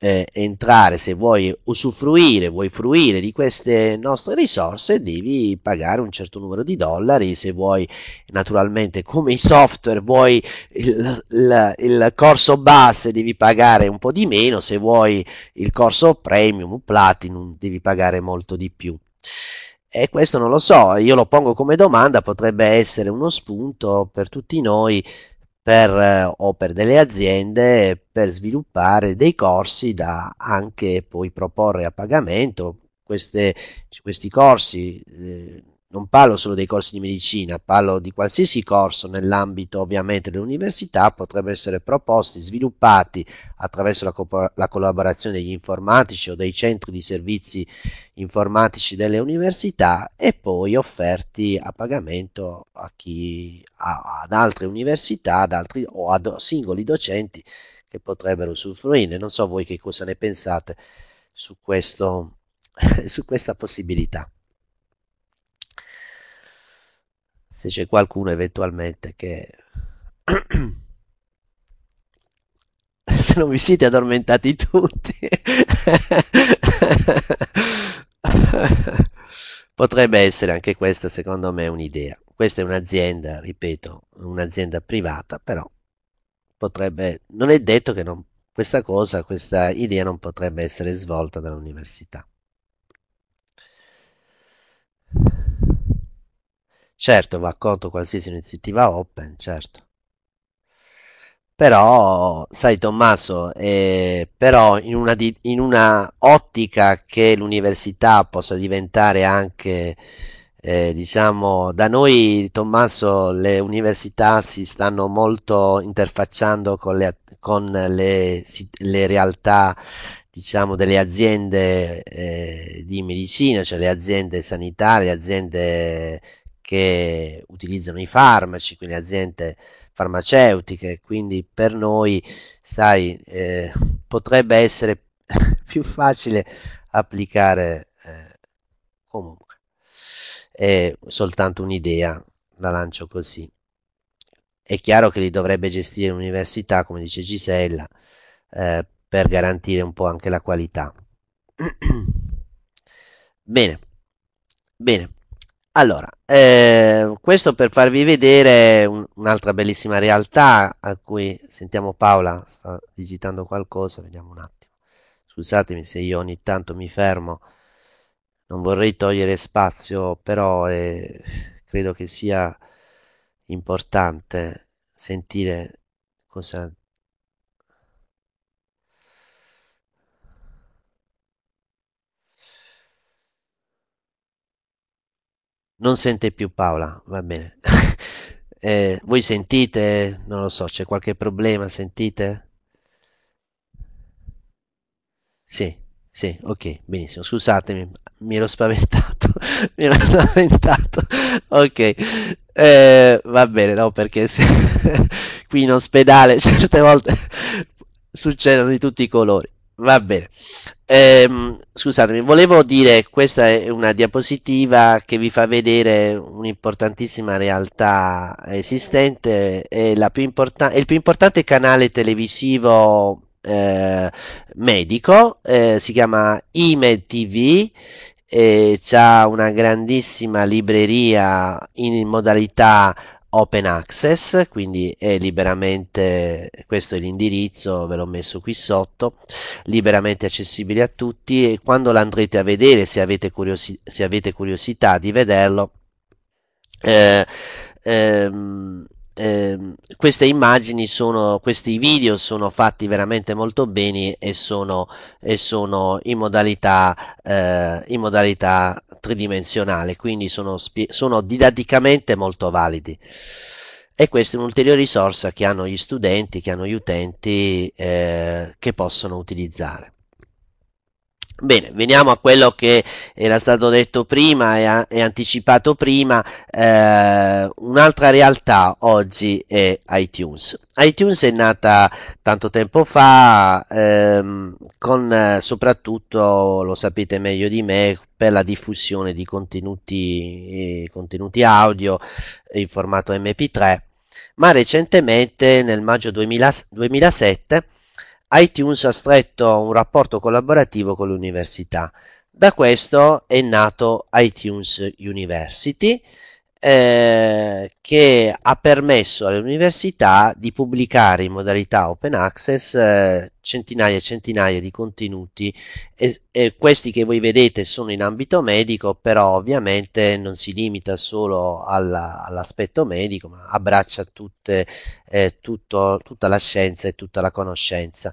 eh, entrare se vuoi usufruire vuoi fruire di queste nostre risorse devi pagare un certo numero di dollari se vuoi naturalmente come i software vuoi il, il, il corso base devi pagare un po' di meno se vuoi il corso premium platinum devi pagare molto di più e questo non lo so, io lo pongo come domanda, potrebbe essere uno spunto per tutti noi per, eh, o per delle aziende per sviluppare dei corsi da anche poi proporre a pagamento. Queste, questi corsi eh, non parlo solo dei corsi di medicina, parlo di qualsiasi corso nell'ambito ovviamente dell'università, potrebbero essere proposti, sviluppati attraverso la, co la, collaborazione degli informatici o dei centri di servizi informatici delle università e poi offerti a pagamento a chi, a, ad altre università ad altri, o a do singoli docenti che potrebbero usufruirne. Non so voi che cosa ne pensate su, questo, su questa possibilità. se c'è qualcuno eventualmente che se non vi siete addormentati tutti potrebbe essere anche questa secondo me un'idea questa è un'azienda ripeto un'azienda privata però potrebbe non è detto che non, questa cosa questa idea non potrebbe essere svolta dall'università Certo, va accolto qualsiasi iniziativa open, certo. Però, sai Tommaso, eh, però in una, di, in una, ottica che l'università possa diventare anche, eh, diciamo, da noi Tommaso le università si stanno molto interfacciando con le, con le, le realtà diciamo, delle aziende eh, di medicina, cioè le aziende sanitarie, le aziende che utilizzano i farmaci, quindi aziende farmaceutiche, quindi per noi, sai, eh, potrebbe essere più facile applicare eh, comunque. È soltanto un'idea, la lancio così. È chiaro che li dovrebbe gestire l'università, come dice Gisella, eh, per garantire un po' anche la qualità. bene, bene. Allora, eh, questo per farvi vedere un, un'altra bellissima realtà a cui sentiamo Paola sta digitando qualcosa, vediamo un attimo. Scusatemi se io ogni tanto mi fermo, non vorrei togliere spazio, però eh, credo che sia importante sentire cosa non sente più Paola, va bene. eh, voi sentite? Non lo so, c'è qualche problema, sentite? Sì, sì, ok, benissimo. Scusatemi, mi ero spaventato. mi ero spaventato. ok, eh, va bene, no, perché se... qui in ospedale certe volte succedono di tutti i colori. Va bene. Eh, scusatemi, volevo dire questa è una diapositiva che vi fa vedere un'importantissima realtà esistente, è, più importan- è il più importante canale televisivo eh, medico, eh, si chiama IMED TV e c'ha una grandissima libreria in modalità open access, quindi è liberamente, questo è l'indirizzo, ve l'ho messo qui sotto, liberamente accessibile a tutti e quando l'andrete a vedere, se avete, curiosi se avete curiosità di vederlo, eh, ehm, Ehm, queste immagini sono, questi video sono fatti veramente molto bene e sono, e sono in, modalità, eh, in modalità tridimensionale, quindi sono, sono didatticamente molto validi. E questa è un'ulteriore risorsa che hanno gli studenti, che hanno gli utenti eh, che possono utilizzare. Bene, veniamo a quello che era stato detto prima e, e anticipato prima, eh, un'altra realtà oggi è iTunes. iTunes è nata tanto tempo fa, ehm, con eh, soprattutto, lo sapete meglio di me, per la diffusione di contenuti, eh, contenuti audio in formato MP3, ma recentemente nel maggio 2000, 2007 iTunes ha stretto un rapporto collaborativo con l'università. Da questo è nato iTunes University eh, che ha permesso alle università di pubblicare in modalità open access eh, centinaia e centinaia di contenuti e, e, questi che voi vedete sono in ambito medico però ovviamente non si limita solo alla, all'aspetto medico ma abbraccia tutte, eh, tutto, tutta la scienza e tutta la conoscenza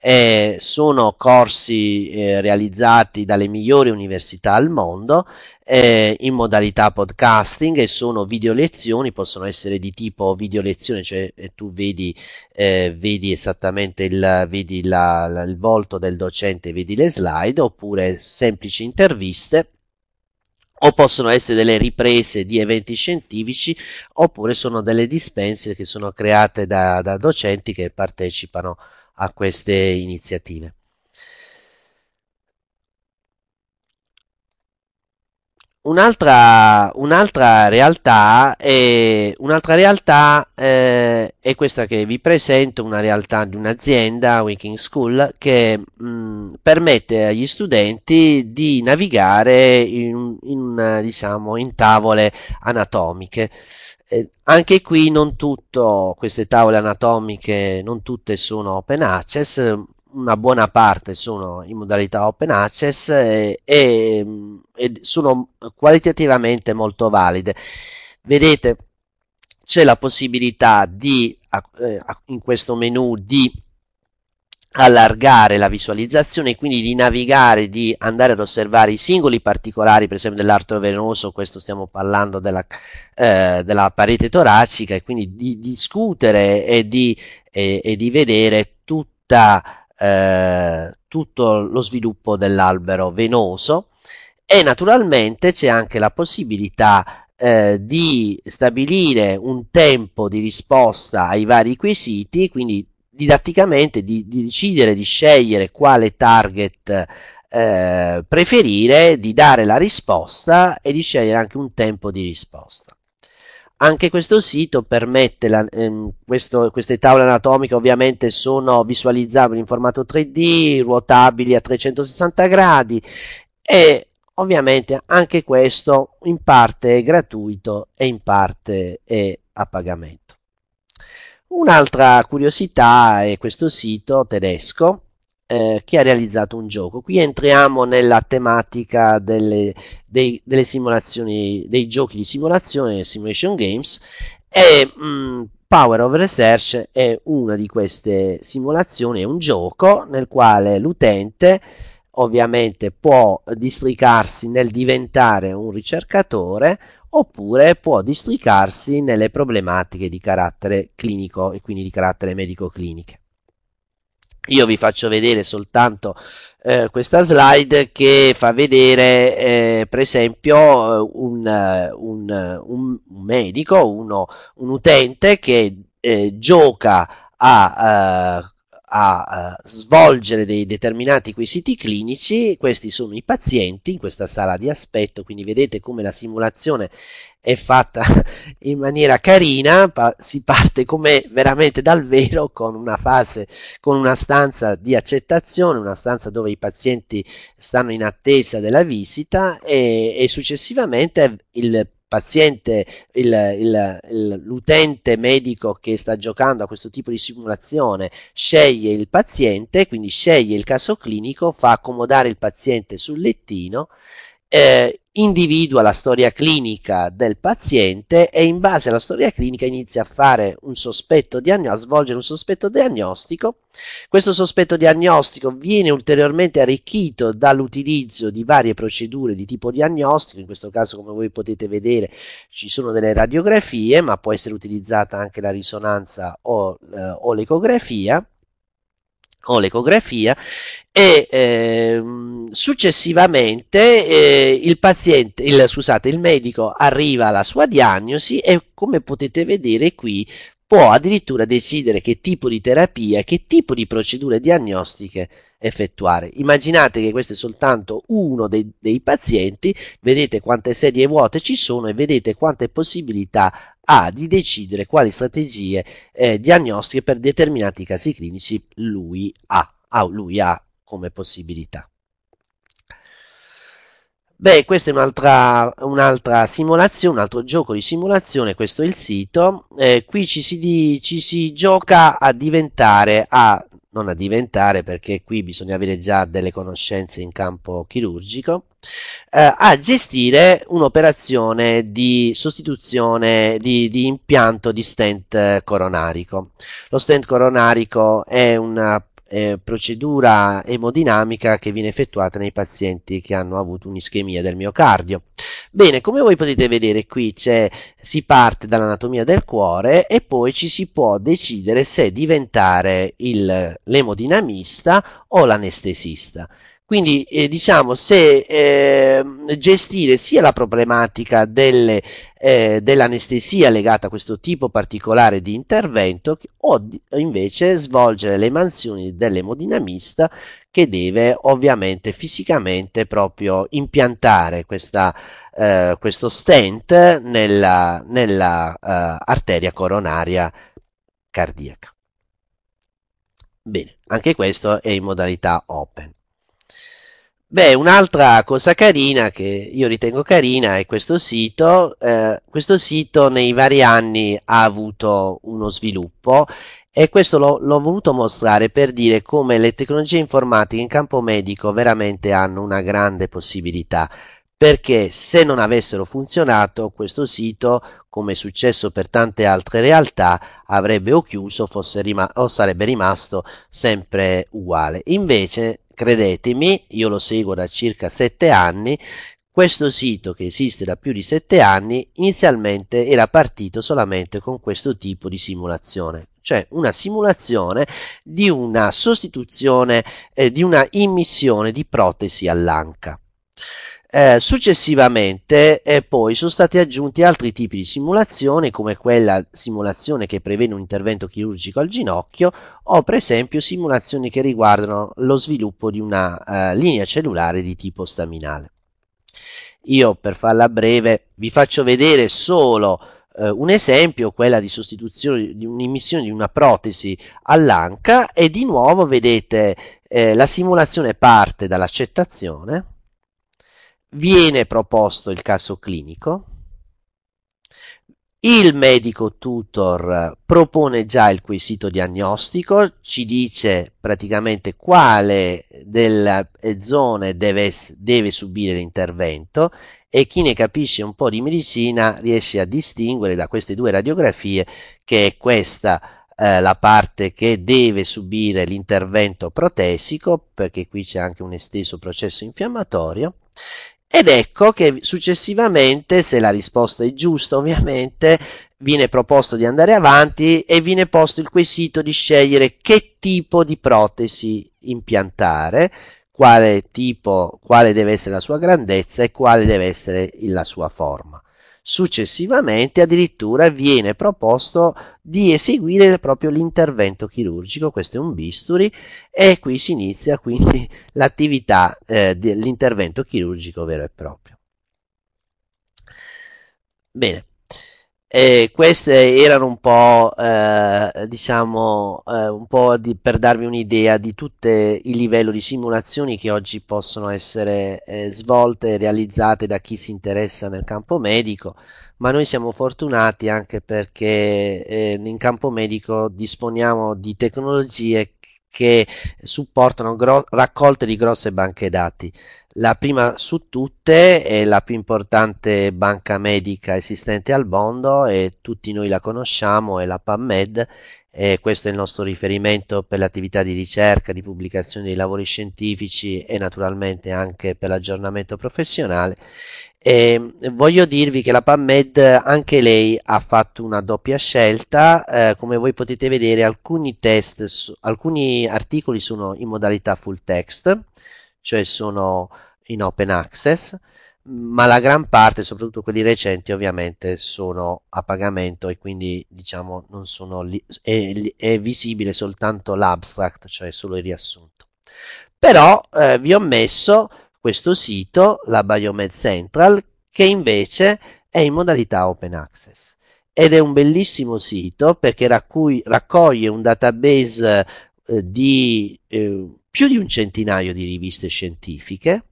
eh, sono corsi eh, realizzati dalle migliori università al mondo eh, in modalità podcasting e sono video lezioni, possono essere di tipo video lezione, cioè eh, tu vedi, eh, vedi esattamente il, vedi la, la, il volto del docente, vedi le slide, oppure semplici interviste o possono essere delle riprese di eventi scientifici oppure sono delle dispense che sono create da, da docenti che partecipano a queste iniziative. Un'altra, un'altra realtà, è, un'altra realtà eh, è questa che vi presento, una realtà di un'azienda, Waking School, che mh, mm, permette agli studenti di navigare in, in, diciamo, in tavole anatomiche. Eh, anche qui non tutto, queste tavole anatomiche non tutte sono open access, una buona parte sono in modalità open access eh, e, e, mm, e sono qualitativamente molto valide. Vedete, c'è la possibilità di, eh, in questo menu di allargare la visualizzazione quindi di navigare, di andare ad osservare i singoli particolari, per esempio dell'arto venoso, questo stiamo parlando della, eh, della parete toracica, e quindi di discutere e di, e, e di vedere tutta, eh, tutto lo sviluppo dell'albero venoso e naturalmente c'è anche la possibilità eh, di stabilire un tempo di risposta ai vari quesiti, quindi didatticamente di, di decidere, di scegliere quale target eh, preferire, di dare la risposta e di scegliere anche un tempo di risposta. Anche questo sito permette, la, ehm, questo, queste tavole anatomiche ovviamente sono visualizzabili in formato 3D, ruotabili a 360 gradi e ovviamente anche questo in parte è gratuito e in parte è a pagamento. Un'altra curiosità è questo sito tedesco eh, che ha realizzato un gioco. Qui entriamo nella tematica delle, dei, delle simulazioni, dei giochi di simulazione, simulation games, e mh, mm, Power of Research è una di queste simulazioni, è un gioco nel quale l'utente ovviamente può districarsi nel diventare un ricercatore oppure può districarsi nelle problematiche di carattere clinico e quindi di carattere medico-cliniche. Io vi faccio vedere soltanto eh, questa slide che fa vedere eh, per esempio eh, un, eh, eh, un, un, medico, uno, un utente che eh, gioca a a eh, svolgere dei determinati quesiti clinici, questi sono i pazienti in questa sala di aspetto, quindi vedete come la simulazione è fatta in maniera carina, si parte come veramente dal vero con una fase, con una stanza di accettazione, una stanza dove i pazienti stanno in attesa della visita e, e successivamente il paziente, il, il, il, l'utente medico che sta giocando a questo tipo di simulazione sceglie il paziente, quindi sceglie il caso clinico, fa accomodare il paziente sul lettino eh, individua la storia clinica del paziente e in base alla storia clinica inizia a fare un sospetto diagno- a svolgere un sospetto diagnostico. Questo sospetto diagnostico viene ulteriormente arricchito dall'utilizzo di varie procedure di tipo diagnostico, in questo caso come voi potete vedere ci sono delle radiografie, ma può essere utilizzata anche la risonanza o, eh, o l'ecografia o l'ecografia e eh, successivamente eh, il, paziente, il, scusate, il medico arriva alla sua diagnosi e come potete vedere qui può addirittura decidere che tipo di terapia, che tipo di procedure diagnostiche effettuare. Immaginate che questo è soltanto uno dei, dei pazienti, vedete quante sedie vuote ci sono e vedete quante possibilità ha di decidere quali strategie eh, diagnostiche per determinati casi clinici lui ha, ah, lui ha come possibilità. Beh, questa è un'altra, un'altra simulazione, un altro gioco di simulazione, questo è il sito. Eh, qui ci si, di, ci si gioca a diventare, a non a diventare perché qui bisogna avere già delle conoscenze in campo chirurgico, eh, a gestire un'operazione di sostituzione di, di impianto di stent coronarico. Lo stent coronarico è un eh, procedura emodinamica che viene effettuata nei pazienti che hanno avuto un'ischemia del miocardio. Bene, come voi potete vedere qui si parte dall'anatomia del cuore e poi ci si può decidere se diventare l'emodinamista o l'anestesista. Quindi eh, diciamo se eh, gestire sia la problematica delle, eh, dell'anestesia legata a questo tipo particolare di intervento o di, invece svolgere le mansioni dell'emodinamista che deve ovviamente fisicamente proprio impiantare questa, eh, questo stent nella, nella eh, arteria coronaria cardiaca. Bene, anche questo è in modalità open. Beh, un'altra cosa carina che io ritengo carina è questo sito. Eh, questo sito nei vari anni ha avuto uno sviluppo e questo l'ho, l'ho voluto mostrare per dire come le tecnologie informatiche in campo medico veramente hanno una grande possibilità perché se non avessero funzionato questo sito, come è successo per tante altre realtà, avrebbe o chiuso rima- o sarebbe rimasto sempre uguale. Invece credetemi, io lo seguo da circa 7 anni, questo sito che esiste da più di 7 anni inizialmente era partito solamente con questo tipo di simulazione cioè una simulazione di una sostituzione, eh, di una immissione di protesi all'anca. Eh, successivamente eh, poi sono stati aggiunti altri tipi di simulazione come quella simulazione che prevede un intervento chirurgico al ginocchio o per esempio simulazioni che riguardano lo sviluppo di una eh, linea cellulare di tipo staminale. Io per farla breve vi faccio vedere solo eh, un esempio, quella di sostituzione di un'immissione di una protesi all'anca e di nuovo vedete eh, la simulazione parte dall'accettazione viene proposto il caso clinico, il medico tutor propone già il quesito diagnostico, ci dice praticamente quale delle eh, zone deve, deve subire l'intervento e chi ne capisce un po' di medicina riesce a distinguere da queste due radiografie che è questa eh, la parte che deve subire l'intervento protesico, perché qui c'è anche un esteso processo infiammatorio, ed ecco che successivamente, se la risposta è giusta ovviamente, viene proposto di andare avanti e viene posto il quesito di scegliere che tipo di protesi impiantare, quale tipo, quale deve essere la sua grandezza e quale deve essere la sua forma. Successivamente addirittura viene proposto di eseguire proprio l'intervento chirurgico, questo è un bisturi e qui si inizia quindi l'attività eh, dell'intervento chirurgico vero e proprio. Bene, e queste erano un po', eh, diciamo, eh, un po' di, per darvi un'idea di tutto il livello di simulazioni che oggi possono essere eh, svolte e realizzate da chi si interessa nel campo medico, ma noi siamo fortunati anche perché eh, in campo medico disponiamo di tecnologie che supportano gro- raccolte di grosse banche dati. La prima su tutte è la più importante banca medica esistente al mondo e tutti noi la conosciamo, è la PubMed, e questo è il nostro riferimento per le attività di ricerca, di pubblicazione dei lavori scientifici e naturalmente anche per l'aggiornamento professionale. E voglio dirvi che la PAMMED anche lei ha fatto una doppia scelta, eh, come voi potete vedere alcuni test, su, alcuni articoli sono in modalità full text, cioè sono in open access, ma la gran parte, soprattutto quelli recenti, ovviamente sono a pagamento e quindi diciamo non sono li- è, è, visibile soltanto l'abstract, cioè solo il riassunto. Però eh, vi ho messo questo sito, la Biomed Central, che invece è in modalità open access ed è un bellissimo sito perché raccui- raccoglie un database eh, di eh, più di un centinaio di riviste scientifiche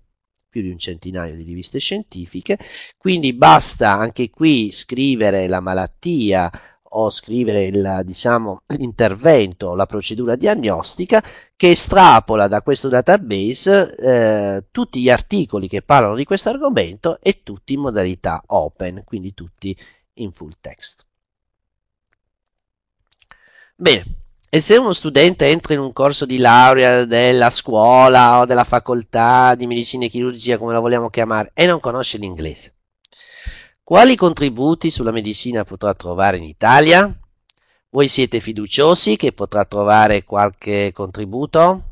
più di un centinaio di riviste scientifiche, quindi basta anche qui scrivere la malattia o scrivere il, diciamo, l'intervento, la procedura diagnostica che estrapola da questo database eh, tutti gli articoli che parlano di questo argomento e tutti in modalità open, quindi tutti in full text. Bene, e se uno studente entra in un corso di laurea della scuola o della facoltà di medicina e chirurgia, come la vogliamo chiamare, e non conosce l'inglese, quali contributi sulla medicina potrà trovare in Italia? Voi siete fiduciosi che potrà trovare qualche contributo?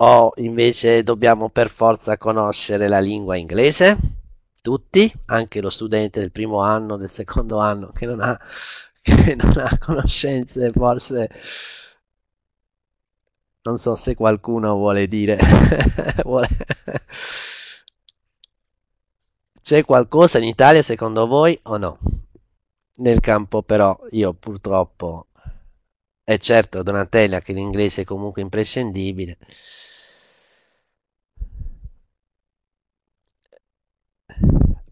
O invece dobbiamo per forza conoscere la lingua inglese? Tutti, anche lo studente del primo anno, del secondo anno che non ha che non ha conoscenze, forse non so se qualcuno vuole dire, vuole... c'è qualcosa in Italia secondo voi o no? Nel campo però io purtroppo, è certo Donatella che l'inglese è comunque imprescindibile,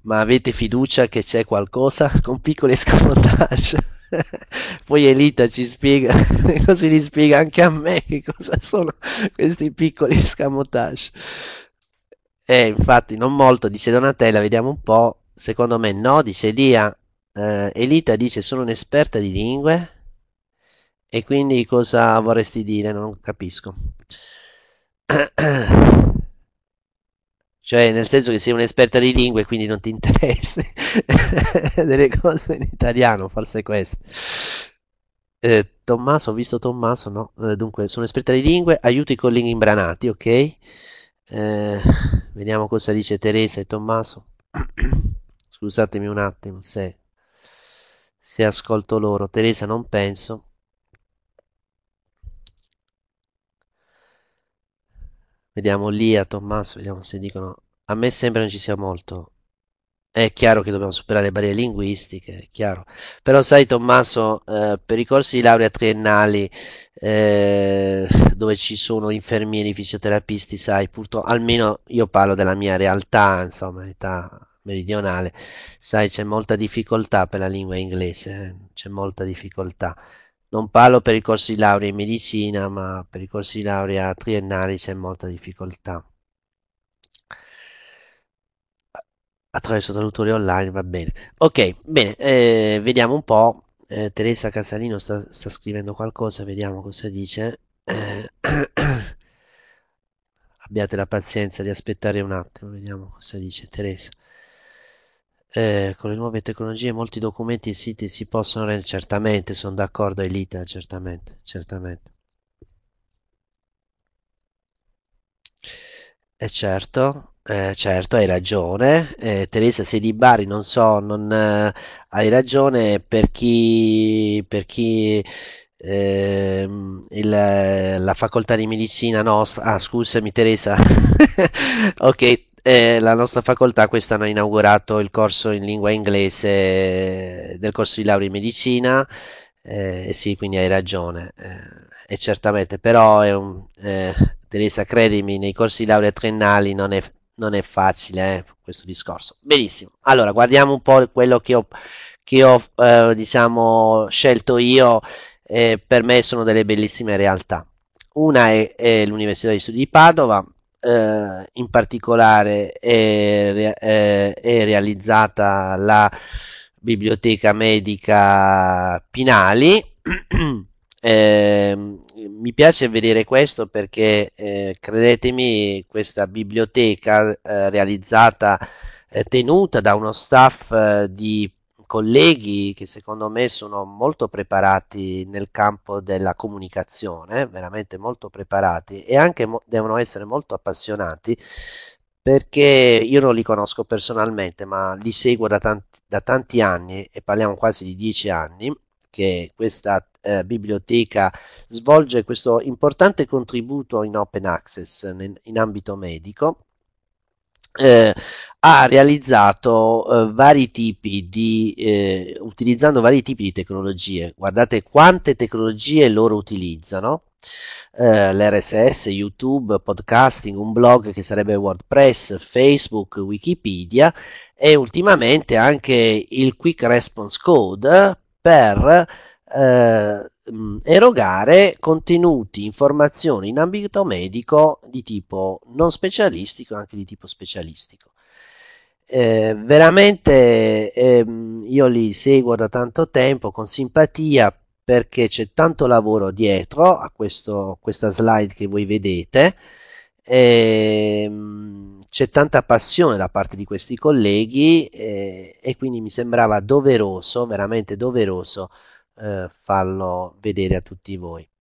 ma avete fiducia che c'è qualcosa con piccoli scontaggi? Poi Elita ci spiega, così gli spiega anche a me che cosa sono questi piccoli escamotage. E eh, infatti non molto, dice Donatella, vediamo un po'. Secondo me no, dice Dia. Eh, Elita dice sono un'esperta di lingue e quindi cosa vorresti dire? Non capisco. cioè nel senso che sei un'esperta di lingue quindi non ti interessa delle cose in italiano, forse queste. Eh, Tommaso, ho visto Tommaso, no? Eh, dunque, sono esperta di lingue, aiuto i colleghi imbranati, ok? Eh, vediamo cosa dice Teresa e Tommaso. Scusatemi un attimo se, se ascolto loro. Teresa, non penso. Vediamo lì a Tommaso, vediamo se dicono. A me sembra non ci sia molto. È chiaro che dobbiamo superare le barriere linguistiche, è chiaro. Però sai Tommaso, eh, per i corsi di laurea triennali eh, dove ci sono infermieri, fisioterapisti, sai, purtroppo, almeno io parlo della mia realtà, insomma, realtà meridionale, sai, c'è molta difficoltà per la lingua inglese, eh? c'è molta difficoltà non parlo per i corsi di laurea in medicina, ma per i corsi di laurea triennali c'è molta difficoltà. Attraverso traduttori online va bene. Ok, bene, eh, vediamo un po'. Eh, Teresa Casalino sta, sta, scrivendo qualcosa, vediamo cosa dice. Eh, abbiate la pazienza di aspettare un attimo, vediamo cosa dice Teresa eh, con le nuove tecnologie molti documenti e siti si possono rendere, certamente, sono d'accordo Elita, certamente, certamente. E eh, certo, eh, certo, hai ragione. Eh, Teresa, sei di Bari, non so, non, eh, hai ragione per chi, per chi ehm, il, la facoltà di medicina nostra... Ah, scusami Teresa. ok, eh, la nostra facoltà quest'anno ha inaugurato il corso in lingua inglese eh, del corso di laurea in medicina eh, sì, quindi hai ragione, eh, e certamente, però un, eh, Teresa, credimi, nei corsi di laurea triennali non è, non è facile eh, questo discorso. Benissimo, allora guardiamo un po' quello che ho, che ho eh, diciamo, scelto io, eh, per me sono delle bellissime realtà. Una è, è l'Università di Studi di Padova, eh, in particolare è, è, è, realizzata la biblioteca medica Pinali. eh, mi piace vedere questo perché eh, credetemi questa biblioteca eh, realizzata eh, tenuta da uno staff eh, di colleghi che secondo me sono molto preparati nel campo della comunicazione, veramente molto preparati e anche mo- devono essere molto appassionati perché io non li conosco personalmente, ma li seguo da tanti, da tanti anni e parliamo quasi di dieci anni che questa eh, biblioteca svolge questo importante contributo in open access in, in ambito medico eh, ha realizzato eh, vari tipi di eh, utilizzando vari tipi di tecnologie. Guardate quante tecnologie loro utilizzano. Eh, L'RSS, YouTube, podcasting, un blog che sarebbe WordPress, Facebook, Wikipedia e ultimamente anche il Quick Response Code per eh, mh, mm, erogare contenuti, informazioni in ambito medico di tipo non specialistico e anche di tipo specialistico. Eh, veramente ehm, io li seguo da tanto tempo con simpatia perché c'è tanto lavoro dietro a questo, questa slide che voi vedete. Ehm, c'è tanta passione da parte di questi colleghi eh, e quindi mi sembrava doveroso, veramente doveroso, eh, farlo vedere a tutti voi.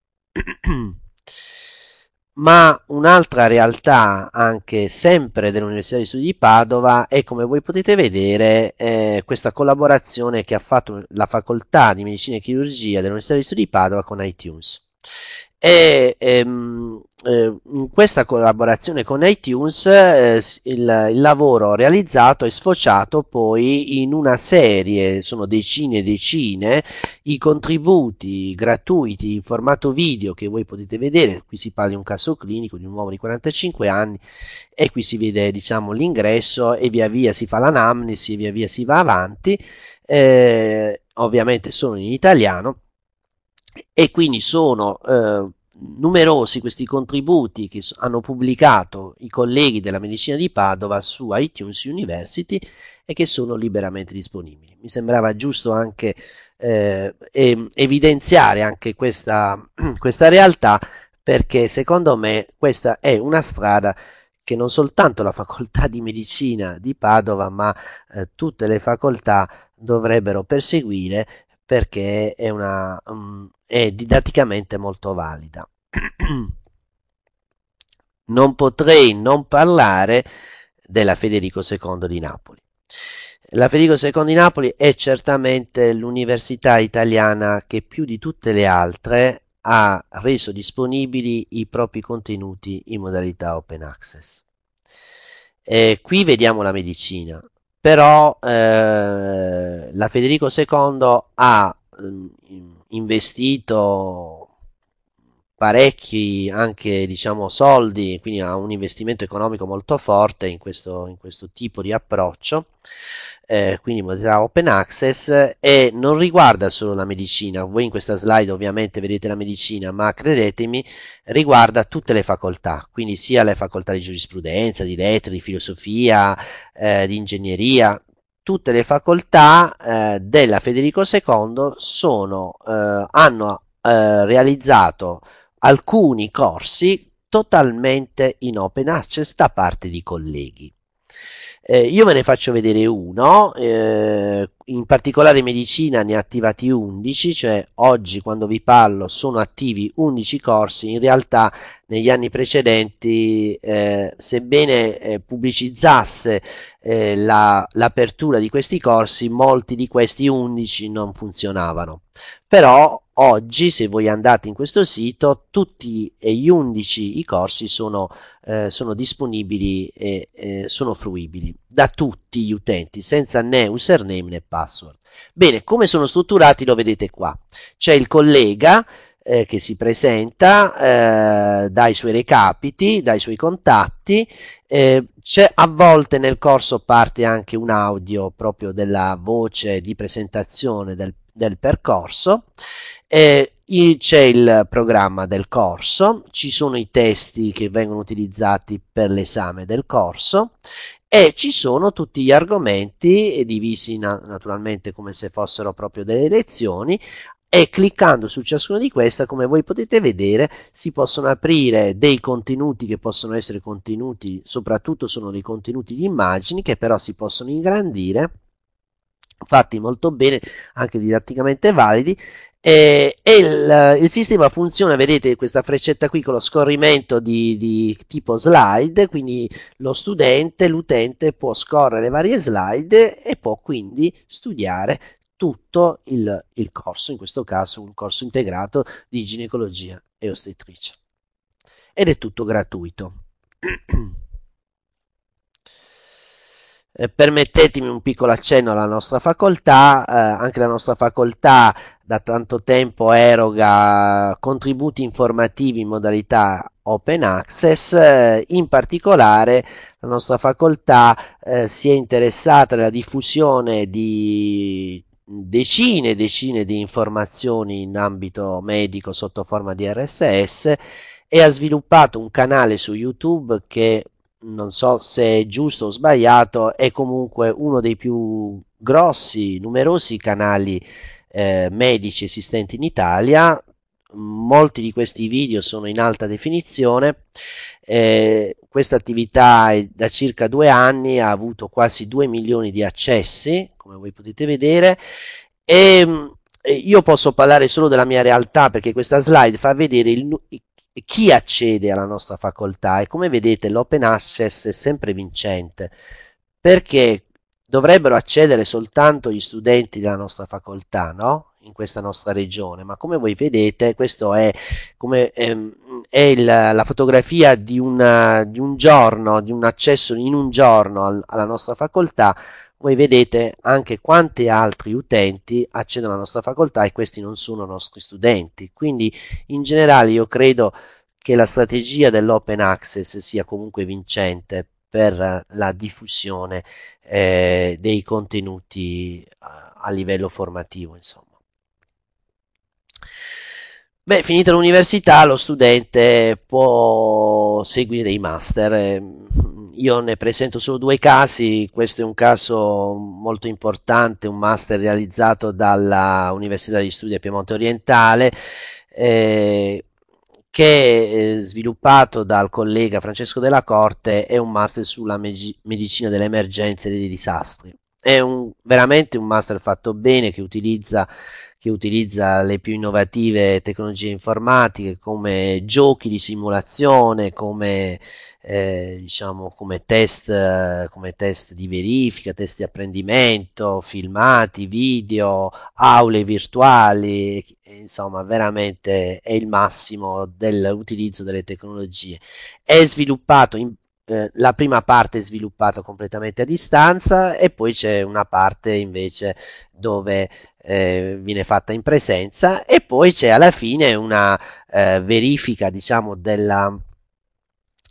Ma un'altra realtà, anche sempre dell'Università di Studi di Padova, è come voi potete vedere eh, questa collaborazione che ha fatto la Facoltà di Medicina e Chirurgia dell'Università di Studi di Padova con iTunes. E, ehm, eh, in questa collaborazione con iTunes eh, il, il, lavoro realizzato è sfociato poi in una serie, sono decine e decine, i contributi gratuiti in formato video che voi potete vedere, qui si parla di un caso clinico di un uomo di 45 anni e qui si vede diciamo, l'ingresso e via via si fa l'anamnesi e via via si va avanti, eh, ovviamente sono in italiano e quindi sono eh, numerosi questi contributi che hanno pubblicato i colleghi della medicina di Padova su iTunes University e che sono liberamente disponibili. Mi sembrava giusto anche eh, evidenziare anche questa, questa realtà perché secondo me questa è una strada che non soltanto la facoltà di medicina di Padova ma eh, tutte le facoltà dovrebbero perseguire perché è una, um, è didatticamente molto valida. non potrei non parlare della Federico II di Napoli. La Federico II di Napoli è certamente l'università italiana che più di tutte le altre ha reso disponibili i propri contenuti in modalità open access. E eh, qui vediamo la medicina, però eh, la Federico II ha mh, mm, investito parecchi anche diciamo soldi, quindi ha un investimento economico molto forte in questo, in questo tipo di approccio, eh, quindi modalità open access e non riguarda solo la medicina, voi in questa slide ovviamente vedete la medicina, ma credetemi riguarda tutte le facoltà, quindi sia le facoltà di giurisprudenza, di lettere, di filosofia, eh, di ingegneria, tutte le facoltà eh, della Federico II sono, eh, hanno eh, realizzato alcuni corsi totalmente in open access da parte di colleghi. Eh, io ve ne faccio vedere uno, eh, in particolare medicina ne ha attivati 11, cioè oggi quando vi parlo sono attivi 11 corsi, in realtà negli anni precedenti, eh, sebbene eh, pubblicizzasse eh, la, l'apertura di questi corsi, molti di questi 11 non funzionavano. Però oggi, se voi andate in questo sito, tutti gli 11 i corsi sono, eh, sono disponibili e sono fruibili da tutti tutti gli utenti, senza né username né password. Bene, come sono strutturati lo vedete qua. C'è il collega eh, che si presenta eh, i suoi recapiti, dai suoi contatti, eh, a volte nel corso parte anche un audio proprio della voce di presentazione del, del percorso eh, c'è il programma del corso, ci sono i testi che vengono utilizzati per l'esame del corso e ci sono tutti gli argomenti divisi na naturalmente come se fossero proprio delle lezioni e cliccando su ciascuno di questi, come voi potete vedere, si possono aprire dei contenuti che possono essere contenuti, soprattutto sono dei contenuti di immagini che però si possono ingrandire fatti molto bene, anche didatticamente validi, e, e il, il, sistema funziona, vedete questa freccetta qui con lo scorrimento di, di tipo slide, quindi lo studente, l'utente può scorrere le varie slide e può quindi studiare tutto il, il corso, in questo caso un corso integrato di ginecologia e ostetricia. Ed è tutto gratuito. Eh, permettetemi un piccolo accenno alla nostra facoltà, eh, anche la nostra facoltà da tanto tempo eroga contributi informativi in modalità open access, eh, in particolare la nostra facoltà eh, si è interessata alla diffusione di decine e decine di informazioni in ambito medico sotto forma di RSS e ha sviluppato un canale su YouTube che non so se è giusto o sbagliato, è comunque uno dei più grossi, numerosi canali eh, medici esistenti in Italia. Molti di questi video sono in alta definizione. Eh, questa attività è, da circa due anni ha avuto quasi 2 milioni di accessi, come voi potete vedere, e io posso parlare solo della mia realtà perché questa slide fa vedere il, chi accede alla nostra facoltà e come vedete l'open access è sempre vincente perché dovrebbero accedere soltanto gli studenti della nostra facoltà, no? in questa nostra regione, ma come voi vedete questa è, come, è, ehm, è il, la fotografia di, una, di, un giorno, di un accesso in un giorno al, alla nostra facoltà voi vedete anche quanti altri utenti accedono alla nostra facoltà e questi non sono nostri studenti. Quindi in generale io credo che la strategia dell'open access sia comunque vincente per la diffusione eh, dei contenuti a, a livello formativo, insomma. Beh, finita l'università lo studente può seguire i master. Eh, io ne presento solo due casi, questo è un caso molto importante, un master realizzato dalla Università di Studi Piemonte Orientale, eh, che sviluppato dal collega Francesco Della Corte è un master sulla medic- medicina delle emergenze e dei disastri è un, veramente un master fatto bene che utilizza, che utilizza, le più innovative tecnologie informatiche come giochi di simulazione, come, eh, diciamo, come, test, come test di verifica, test di apprendimento, filmati, video, aule virtuali, insomma veramente è il massimo dell'utilizzo delle tecnologie. È sviluppato in eh, la prima parte è sviluppata completamente a distanza e poi c'è una parte invece dove eh, viene fatta in presenza e poi c'è alla fine una eh, verifica diciamo della,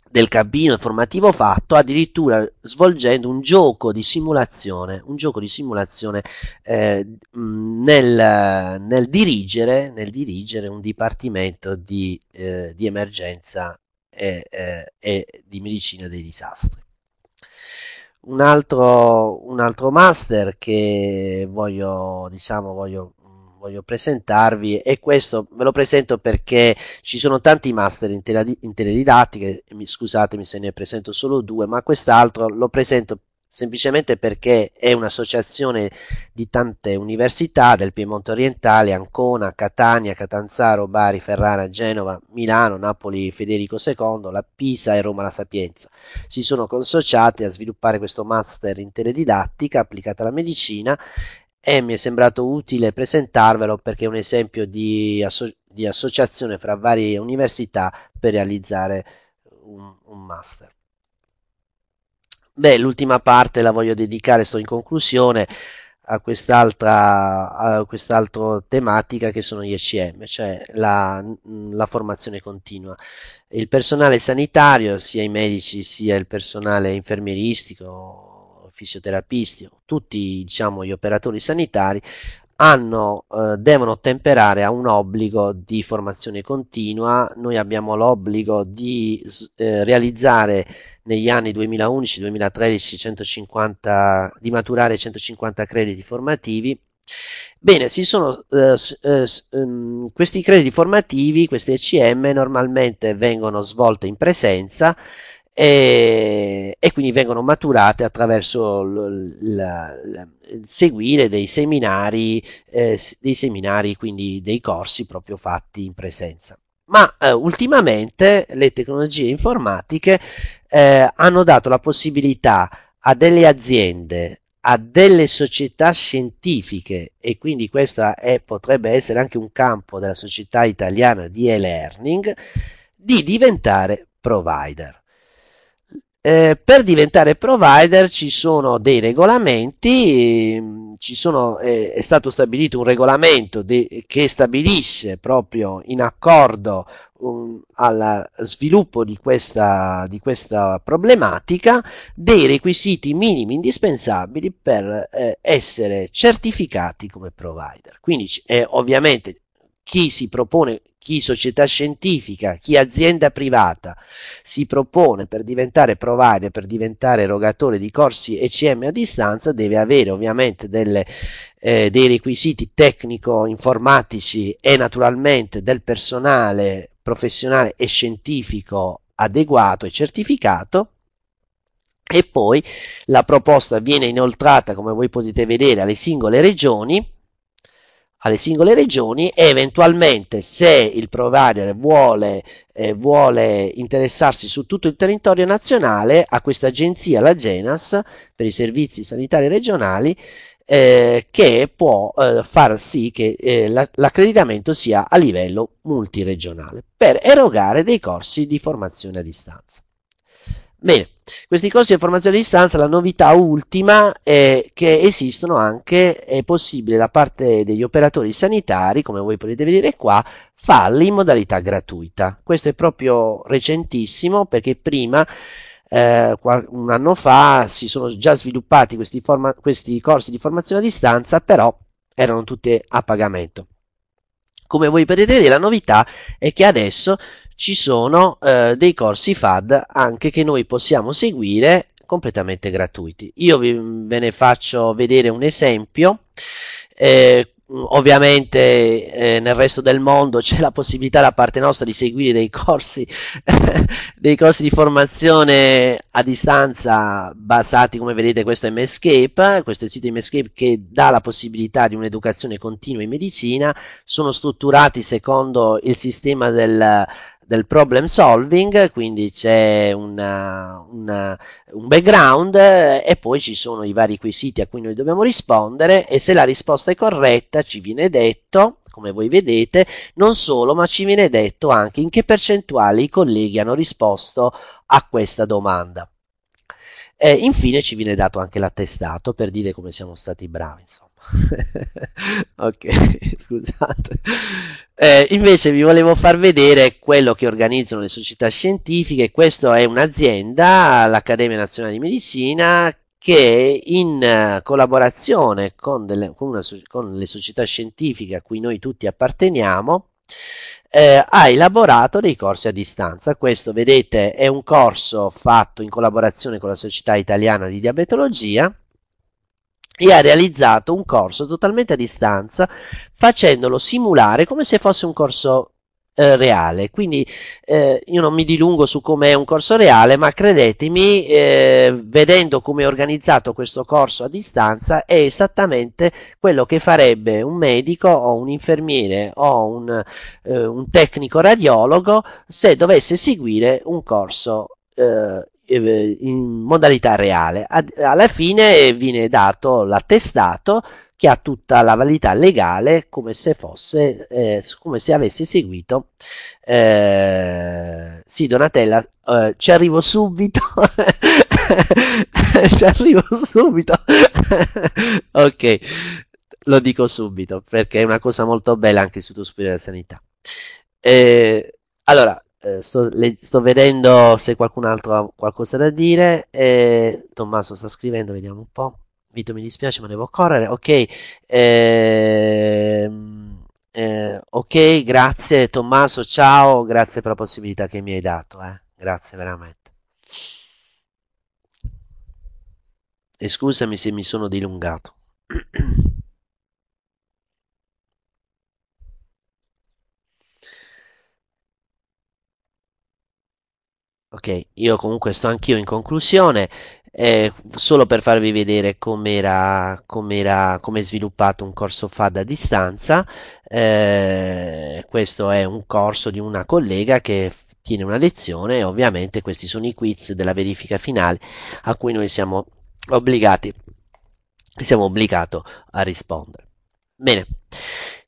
del cabino formativo fatto addirittura svolgendo un gioco di simulazione un gioco di simulazione eh, nel, nel, dirigere, nel dirigere un dipartimento di, eh, di emergenza e, eh, e di medicina dei disastri. Un altro, un altro master che voglio, diciamo, voglio voglio presentarvi e questo ve lo presento perché ci sono tanti master in, teledi- in teledidattica, scusatemi se ne presento solo due, ma quest'altro lo presento semplicemente perché è un'associazione di tante università del Piemonte orientale, Ancona, Catania, Catanzaro, Bari, Ferrara, Genova, Milano, Napoli, Federico II, la Pisa e Roma La Sapienza. Si sono consociate a sviluppare questo master in teledidattica applicata alla medicina e mi è sembrato utile presentarvelo perché è un esempio di, asso- di associazione fra varie università per realizzare un, un master. Beh, l'ultima parte la voglio dedicare, sto in conclusione, a quest'altra, a quest'altra tematica che sono gli ECM, cioè la, la, formazione continua. Il personale sanitario, sia i medici sia il personale infermieristico, fisioterapisti, tutti diciamo, gli operatori sanitari hanno, eh, devono temperare a un obbligo di formazione continua. Noi abbiamo l'obbligo di eh, realizzare negli anni 2011-2013 150, di maturare 150 crediti formativi. Bene, sono, eh, eh ehm, questi crediti formativi, questi ECM, normalmente vengono svolte in presenza e, e quindi vengono maturate attraverso l, la, la, il seguire dei seminari, eh, dei seminari, quindi dei corsi proprio fatti in presenza ma eh, ultimamente le tecnologie informatiche eh, hanno dato la possibilità a delle aziende, a delle società scientifiche e quindi questo potrebbe essere anche un campo della società italiana di e-learning, di diventare provider. Eh, per diventare provider ci sono dei regolamenti, ehm, sono, eh, è stato stabilito un regolamento de, che stabilisce proprio in accordo um, al sviluppo di questa, di questa, problematica dei requisiti minimi indispensabili per eh, essere certificati come provider. Quindi ovviamente chi si propone, chi società scientifica, chi azienda privata si propone per diventare provider, per diventare erogatore di corsi ECM a distanza, deve avere ovviamente delle, eh, dei requisiti tecnico-informatici e naturalmente del personale professionale e scientifico adeguato e certificato e poi la proposta viene inoltrata, come voi potete vedere, alle singole regioni alle singole regioni e eventualmente se il provider vuole, eh, vuole interessarsi su tutto il territorio nazionale a questa agenzia, la GENAS, per i servizi sanitari regionali, eh, che può eh, far sì che eh, l'accreditamento sia a livello multiregionale per erogare dei corsi di formazione a distanza. Bene, questi corsi di formazione a distanza, la novità ultima è che esistono anche, è possibile da parte degli operatori sanitari, come voi potete vedere qua, farli in modalità gratuita. Questo è proprio recentissimo perché prima eh, un anno fa si sono già sviluppati questi, forma, questi, corsi di formazione a distanza, però erano tutti a pagamento. Come voi potete vedere, la novità è che adesso ci sono eh, dei corsi FAD anche che noi possiamo seguire completamente gratuiti. Io vi, ve ne faccio vedere un esempio. Eh, ovviamente eh, nel resto del mondo c'è la possibilità da parte nostra di seguire dei corsi, dei corsi di formazione a distanza basati come vedete questo è Mescape, questo è il sito di Mescape che dà la possibilità di un'educazione continua in medicina, sono strutturati secondo il sistema del, del problem solving, quindi c'è una, una, un background eh, e poi ci sono i vari quesiti a cui noi dobbiamo rispondere e se la risposta è corretta ci viene detto come voi vedete, non solo, ma ci viene detto anche in che percentuale i colleghi hanno risposto a questa domanda. E infine ci viene dato anche l'attestato per dire come siamo stati bravi. Insomma. ok, scusate. Eh, invece vi volevo far vedere quello che organizzano le società scientifiche. Questa è un'azienda, l'Accademia Nazionale di Medicina, che in eh, collaborazione con, delle, con, una, con le società scientifiche a cui noi tutti apparteniamo, eh, ha elaborato dei corsi a distanza. Questo, vedete, è un corso fatto in collaborazione con la Società Italiana di Diabetologia e ha realizzato un corso totalmente a distanza facendolo simulare come se fosse un corso eh, reale quindi eh, io non mi dilungo su come è un corso reale ma credetemi eh, vedendo come è organizzato questo corso a distanza è esattamente quello che farebbe un medico o un infermiere o un, eh, un tecnico radiologo se dovesse seguire un corso eh, eh, in modalità reale. alla fine viene dato l'attestato che ha tutta la validità legale come se fosse eh, come se avesse seguito eh, sì Donatella eh, ci arrivo subito ci arrivo subito ok lo dico subito perché è una cosa molto bella anche l'istituto superiore della sanità eh, allora eh, sto, le, sto, vedendo se qualcun altro ha qualcosa da dire. Eh, Tommaso sta scrivendo, vediamo un po'. Vito mi dispiace, ma devo correre. Ok, ehm, eh, ok, grazie Tommaso, ciao, grazie per la possibilità che mi hai dato. Eh. Grazie veramente. E scusami se mi sono dilungato. Ok, io comunque sto anch'io in conclusione, eh, solo per farvi vedere com'era, com'era, com'è sviluppato un corso FAD a distanza. Eh, questo è un corso di una collega che tiene una lezione ovviamente questi sono i quiz della verifica finale a cui noi siamo obbligati, siamo obbligato a rispondere. Bene.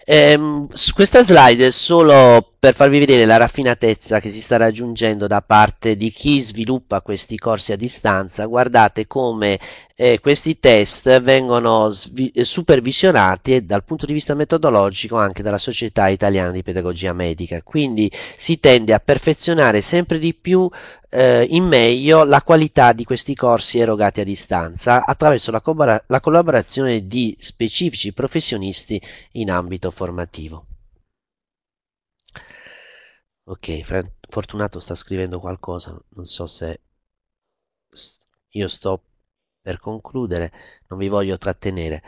Ehm, questa slide è solo per farvi vedere la raffinatezza che si sta raggiungendo da parte di chi sviluppa questi corsi a distanza. Guardate come eh, questi test vengono supervisionati e dal punto di vista metodologico anche dalla Società Italiana di Pedagogia Medica. Quindi si tende a perfezionare sempre di più eh, in meglio la qualità di questi corsi erogati a distanza attraverso la, co- la collaborazione di specifici professionisti in ambito formativo. Ok, Fortunato sta scrivendo qualcosa, non so se io sto per concludere, non vi voglio trattenere.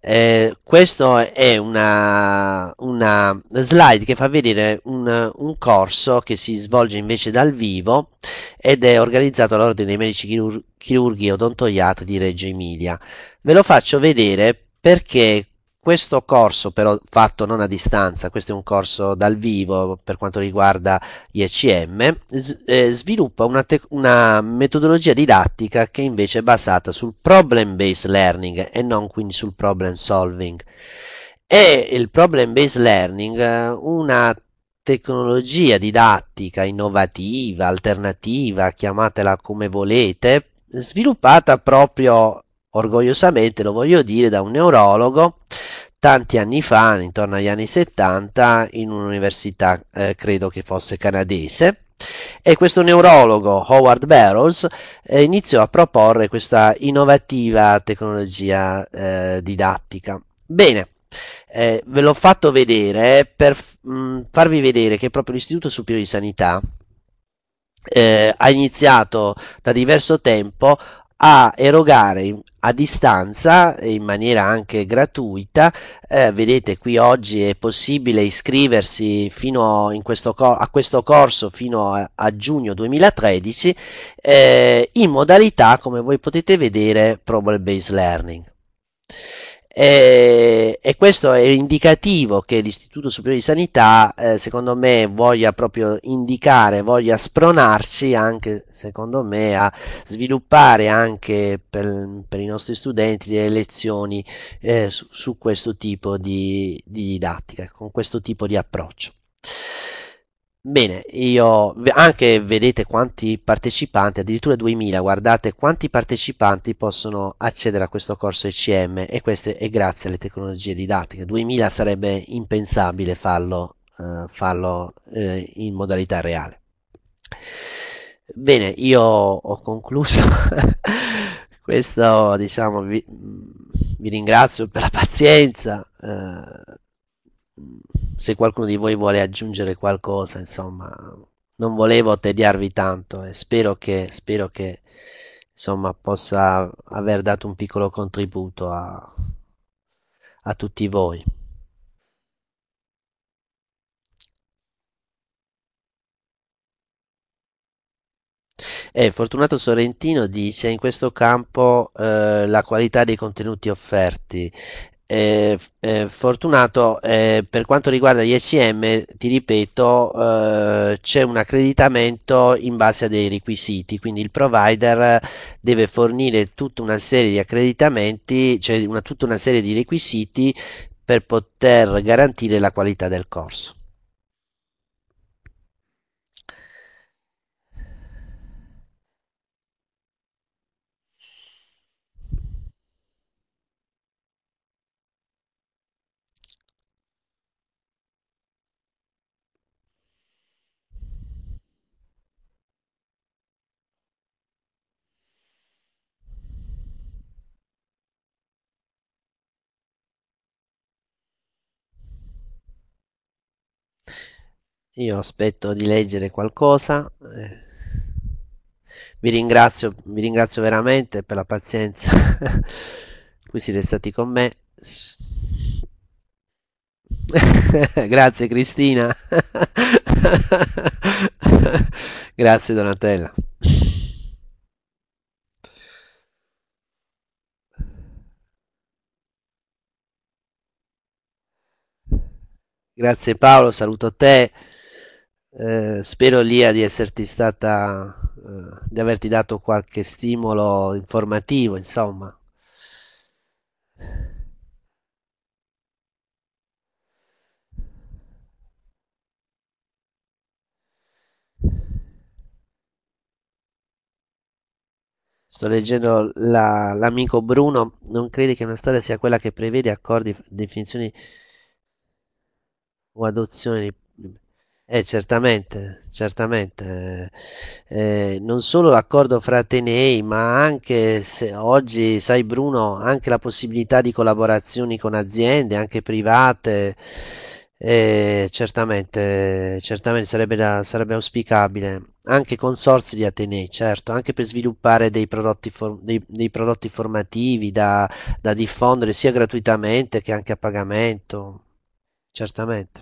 Eh, questa è una, una, slide che fa vedere un, un, corso che si svolge invece dal vivo ed è organizzato dall'Ordine dei Medici Chirur- Chirurghi Odontoiatri di Reggio Emilia. Ve lo faccio vedere perché questo corso però fatto non a distanza, questo è un corso dal vivo per quanto riguarda gli ECM, eh, sviluppa una, una, metodologia didattica che invece è basata sul problem based learning e non quindi sul problem solving. È il problem based learning eh, una tecnologia didattica innovativa, alternativa, chiamatela come volete, sviluppata proprio orgogliosamente lo voglio dire, da un neurologo tanti anni fa, intorno agli anni 70, in un'università, eh, credo che fosse canadese, e questo neurologo Howard Barrows eh, iniziò a proporre questa innovativa tecnologia eh, didattica. Bene, eh, ve l'ho fatto vedere per mh, mm, farvi vedere che proprio l'Istituto Superiore di Sanità eh, ha iniziato da diverso tempo a erogare a distanza in maniera anche gratuita eh, vedete qui oggi è possibile iscriversi questo a questo corso fino a, a giugno 2013 eh, in modalità come voi potete vedere problem based learning e, eh, e, questo è indicativo che l'Istituto Superiore di Sanità, eh, secondo me, voglia proprio indicare, voglia spronarsi anche, secondo me, a sviluppare anche per, per i nostri studenti delle lezioni eh, su, su, questo tipo di, di didattica, con questo tipo di approccio. Bene, io anche vedete quanti partecipanti, addirittura 2000, guardate quanti partecipanti possono accedere a questo corso ECM e questo è grazie alle tecnologie didattiche. 2000 sarebbe impensabile farlo, eh, farlo eh, in modalità reale. Bene, io ho concluso. questo diciamo vi, vi, ringrazio per la pazienza eh, se qualcuno di voi vuole aggiungere qualcosa, insomma, non volevo tediarvi tanto e spero che, spero che insomma, possa aver dato un piccolo contributo a, a tutti voi. E eh, Fortunato Sorrentino dice in questo campo eh, la qualità dei contenuti offerti eh, eh, Fortunato, eh, per quanto riguarda gli SCM, ti ripeto, eh, c'è un accreditamento in base a dei requisiti, quindi il provider deve fornire tutta una serie di accreditamenti, cioè una, tutta una serie di requisiti per poter garantire la qualità del corso. Io aspetto di leggere qualcosa. Eh. Vi ringrazio, vi ringrazio veramente per la pazienza cui siete stati con me. Grazie Cristina. Grazie Donatella. Grazie Paolo, saluto a te. Eh, spero Lia di esserti stata, eh, di averti dato qualche stimolo informativo, insomma. Sto leggendo la, l'amico Bruno, non credi che una storia sia quella che prevede accordi, definizioni o adozioni eh, certamente, certamente. Eh, non solo l'accordo fra Atenei, ma anche se oggi, sai Bruno, anche la possibilità di collaborazioni con aziende, anche private, eh, certamente, certamente sarebbe, da, sarebbe, auspicabile. Anche consorzi di Atenei, certo, anche per sviluppare dei prodotti, for, dei, dei prodotti formativi da, da diffondere sia gratuitamente che anche a pagamento, certamente.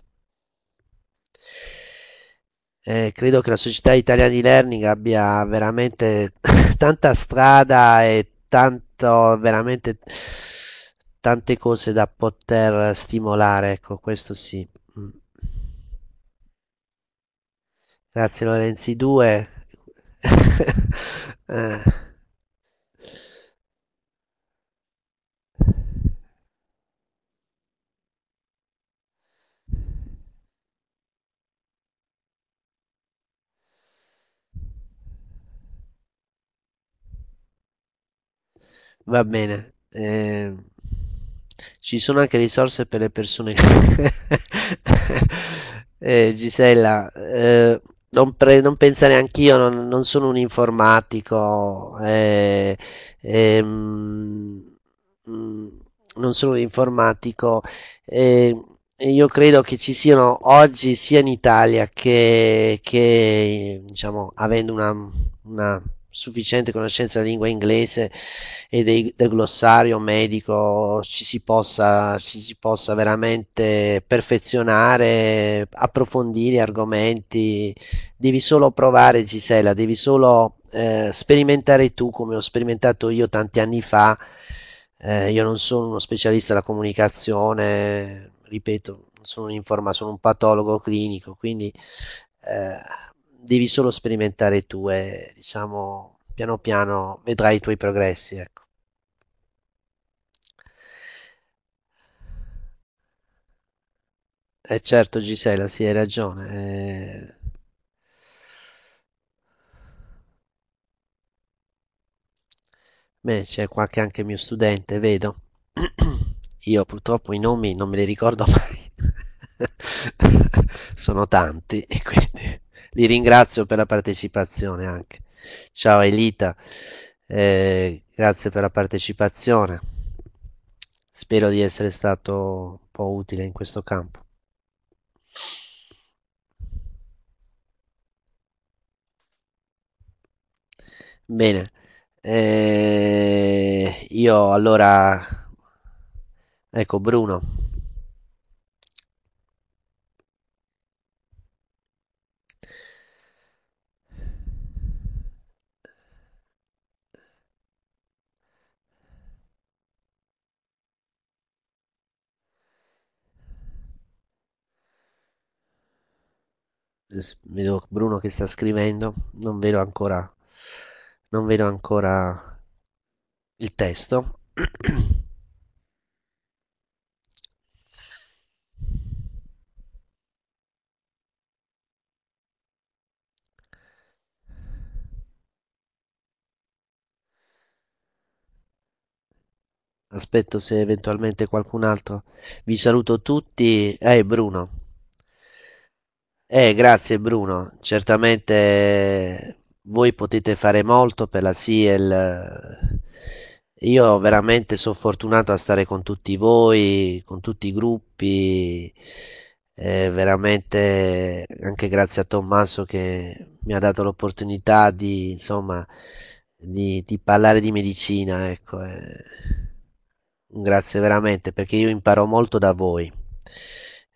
Eh, credo che la Società Italiana di Learning abbia veramente tanta strada e tanto, veramente tante cose da poter stimolare, ecco, questo sì. Mm. Grazie Lorenzi 2. eh. Va bene. Eh, ci sono anche risorse per le persone. eh, Gisella, eh, non, pre- non, pensare anch'io, non, non sono un informatico. Eh, ehm, mm, non sono un informatico. Ehm, io credo che ci siano oggi sia in Italia che, che diciamo, avendo una, una sufficiente conoscenza della lingua inglese e dei, del glossario medico ci si, possa, ci si possa veramente perfezionare, approfondire argomenti. Devi solo provare, Gisela, devi solo eh, sperimentare tu come ho sperimentato io tanti anni fa. Eh, io non sono uno specialista della comunicazione, ripeto, sono un, informa- sono un patologo clinico, quindi eh, devi solo sperimentare tu e diciamo piano piano vedrai i tuoi progressi. Ecco. Eh certo Gisela, sì, hai ragione. Eh... Beh, c'è qualche anche mio studente, vedo. Io purtroppo i nomi non me li ricordo mai. Sono tanti e quindi li ringrazio per la partecipazione anche. Ciao Elita, eh, grazie per la partecipazione. Spero di essere stato un po' utile in questo campo. Bene, eh, io allora, ecco Bruno. vedo Bruno che sta scrivendo, non vedo ancora, non vedo ancora il testo. Aspetto se eventualmente qualcun altro. Vi saluto tutti. Ehi Bruno. Eh, grazie Bruno, certamente eh, voi potete fare molto per la SIEL. Io veramente sono fortunato a stare con tutti voi, con tutti i gruppi, eh, veramente anche grazie a Tommaso che mi ha dato l'opportunità di, insomma, di, di parlare di medicina, ecco. Eh. Grazie veramente perché io imparo molto da voi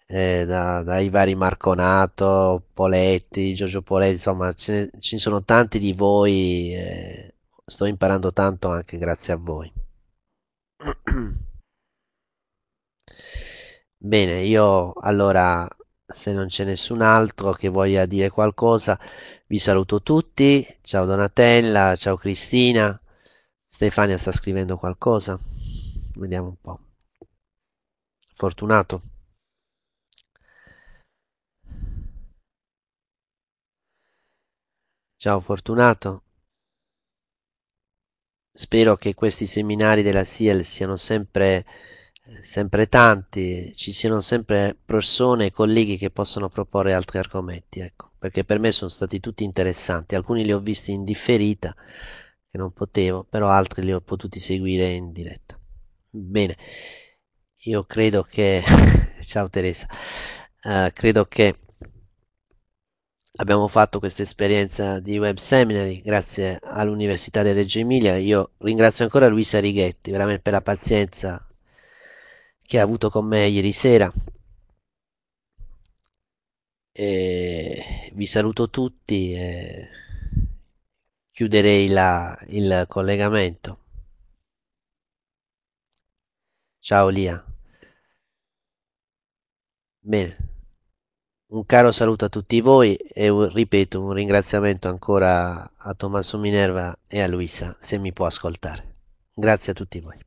eh, da, dai vari Marconato, Poletti, Giorgio Poletti, insomma ce ne, ci sono tanti di voi, eh, sto imparando tanto anche grazie a voi. Bene, io allora se non c'è nessun altro che voglia dire qualcosa, vi saluto tutti. Ciao Donatella, ciao Cristina. Stefania sta scrivendo qualcosa. Vediamo un po'. Fortunato. Ciao Fortunato. Spero che questi seminari della SIEL siano sempre, eh, sempre tanti, ci siano sempre persone e colleghi che possono proporre altri argomenti, ecco, perché per me sono stati tutti interessanti. Alcuni li ho visti in differita, che non potevo, però altri li ho potuti seguire in diretta. Bene, io credo che... Ciao Teresa, uh, credo che abbiamo fatto questa esperienza di web seminary grazie all'Università di Reggio Emilia. Io ringrazio ancora Luisa Righetti veramente per la pazienza che ha avuto con me ieri sera. E vi saluto tutti e chiuderei la, il collegamento. Ciao Lia. Bene un caro saluto a tutti voi e ripeto un ringraziamento ancora a Tommaso Minerva e a Luisa se mi può ascoltare. Grazie a tutti voi.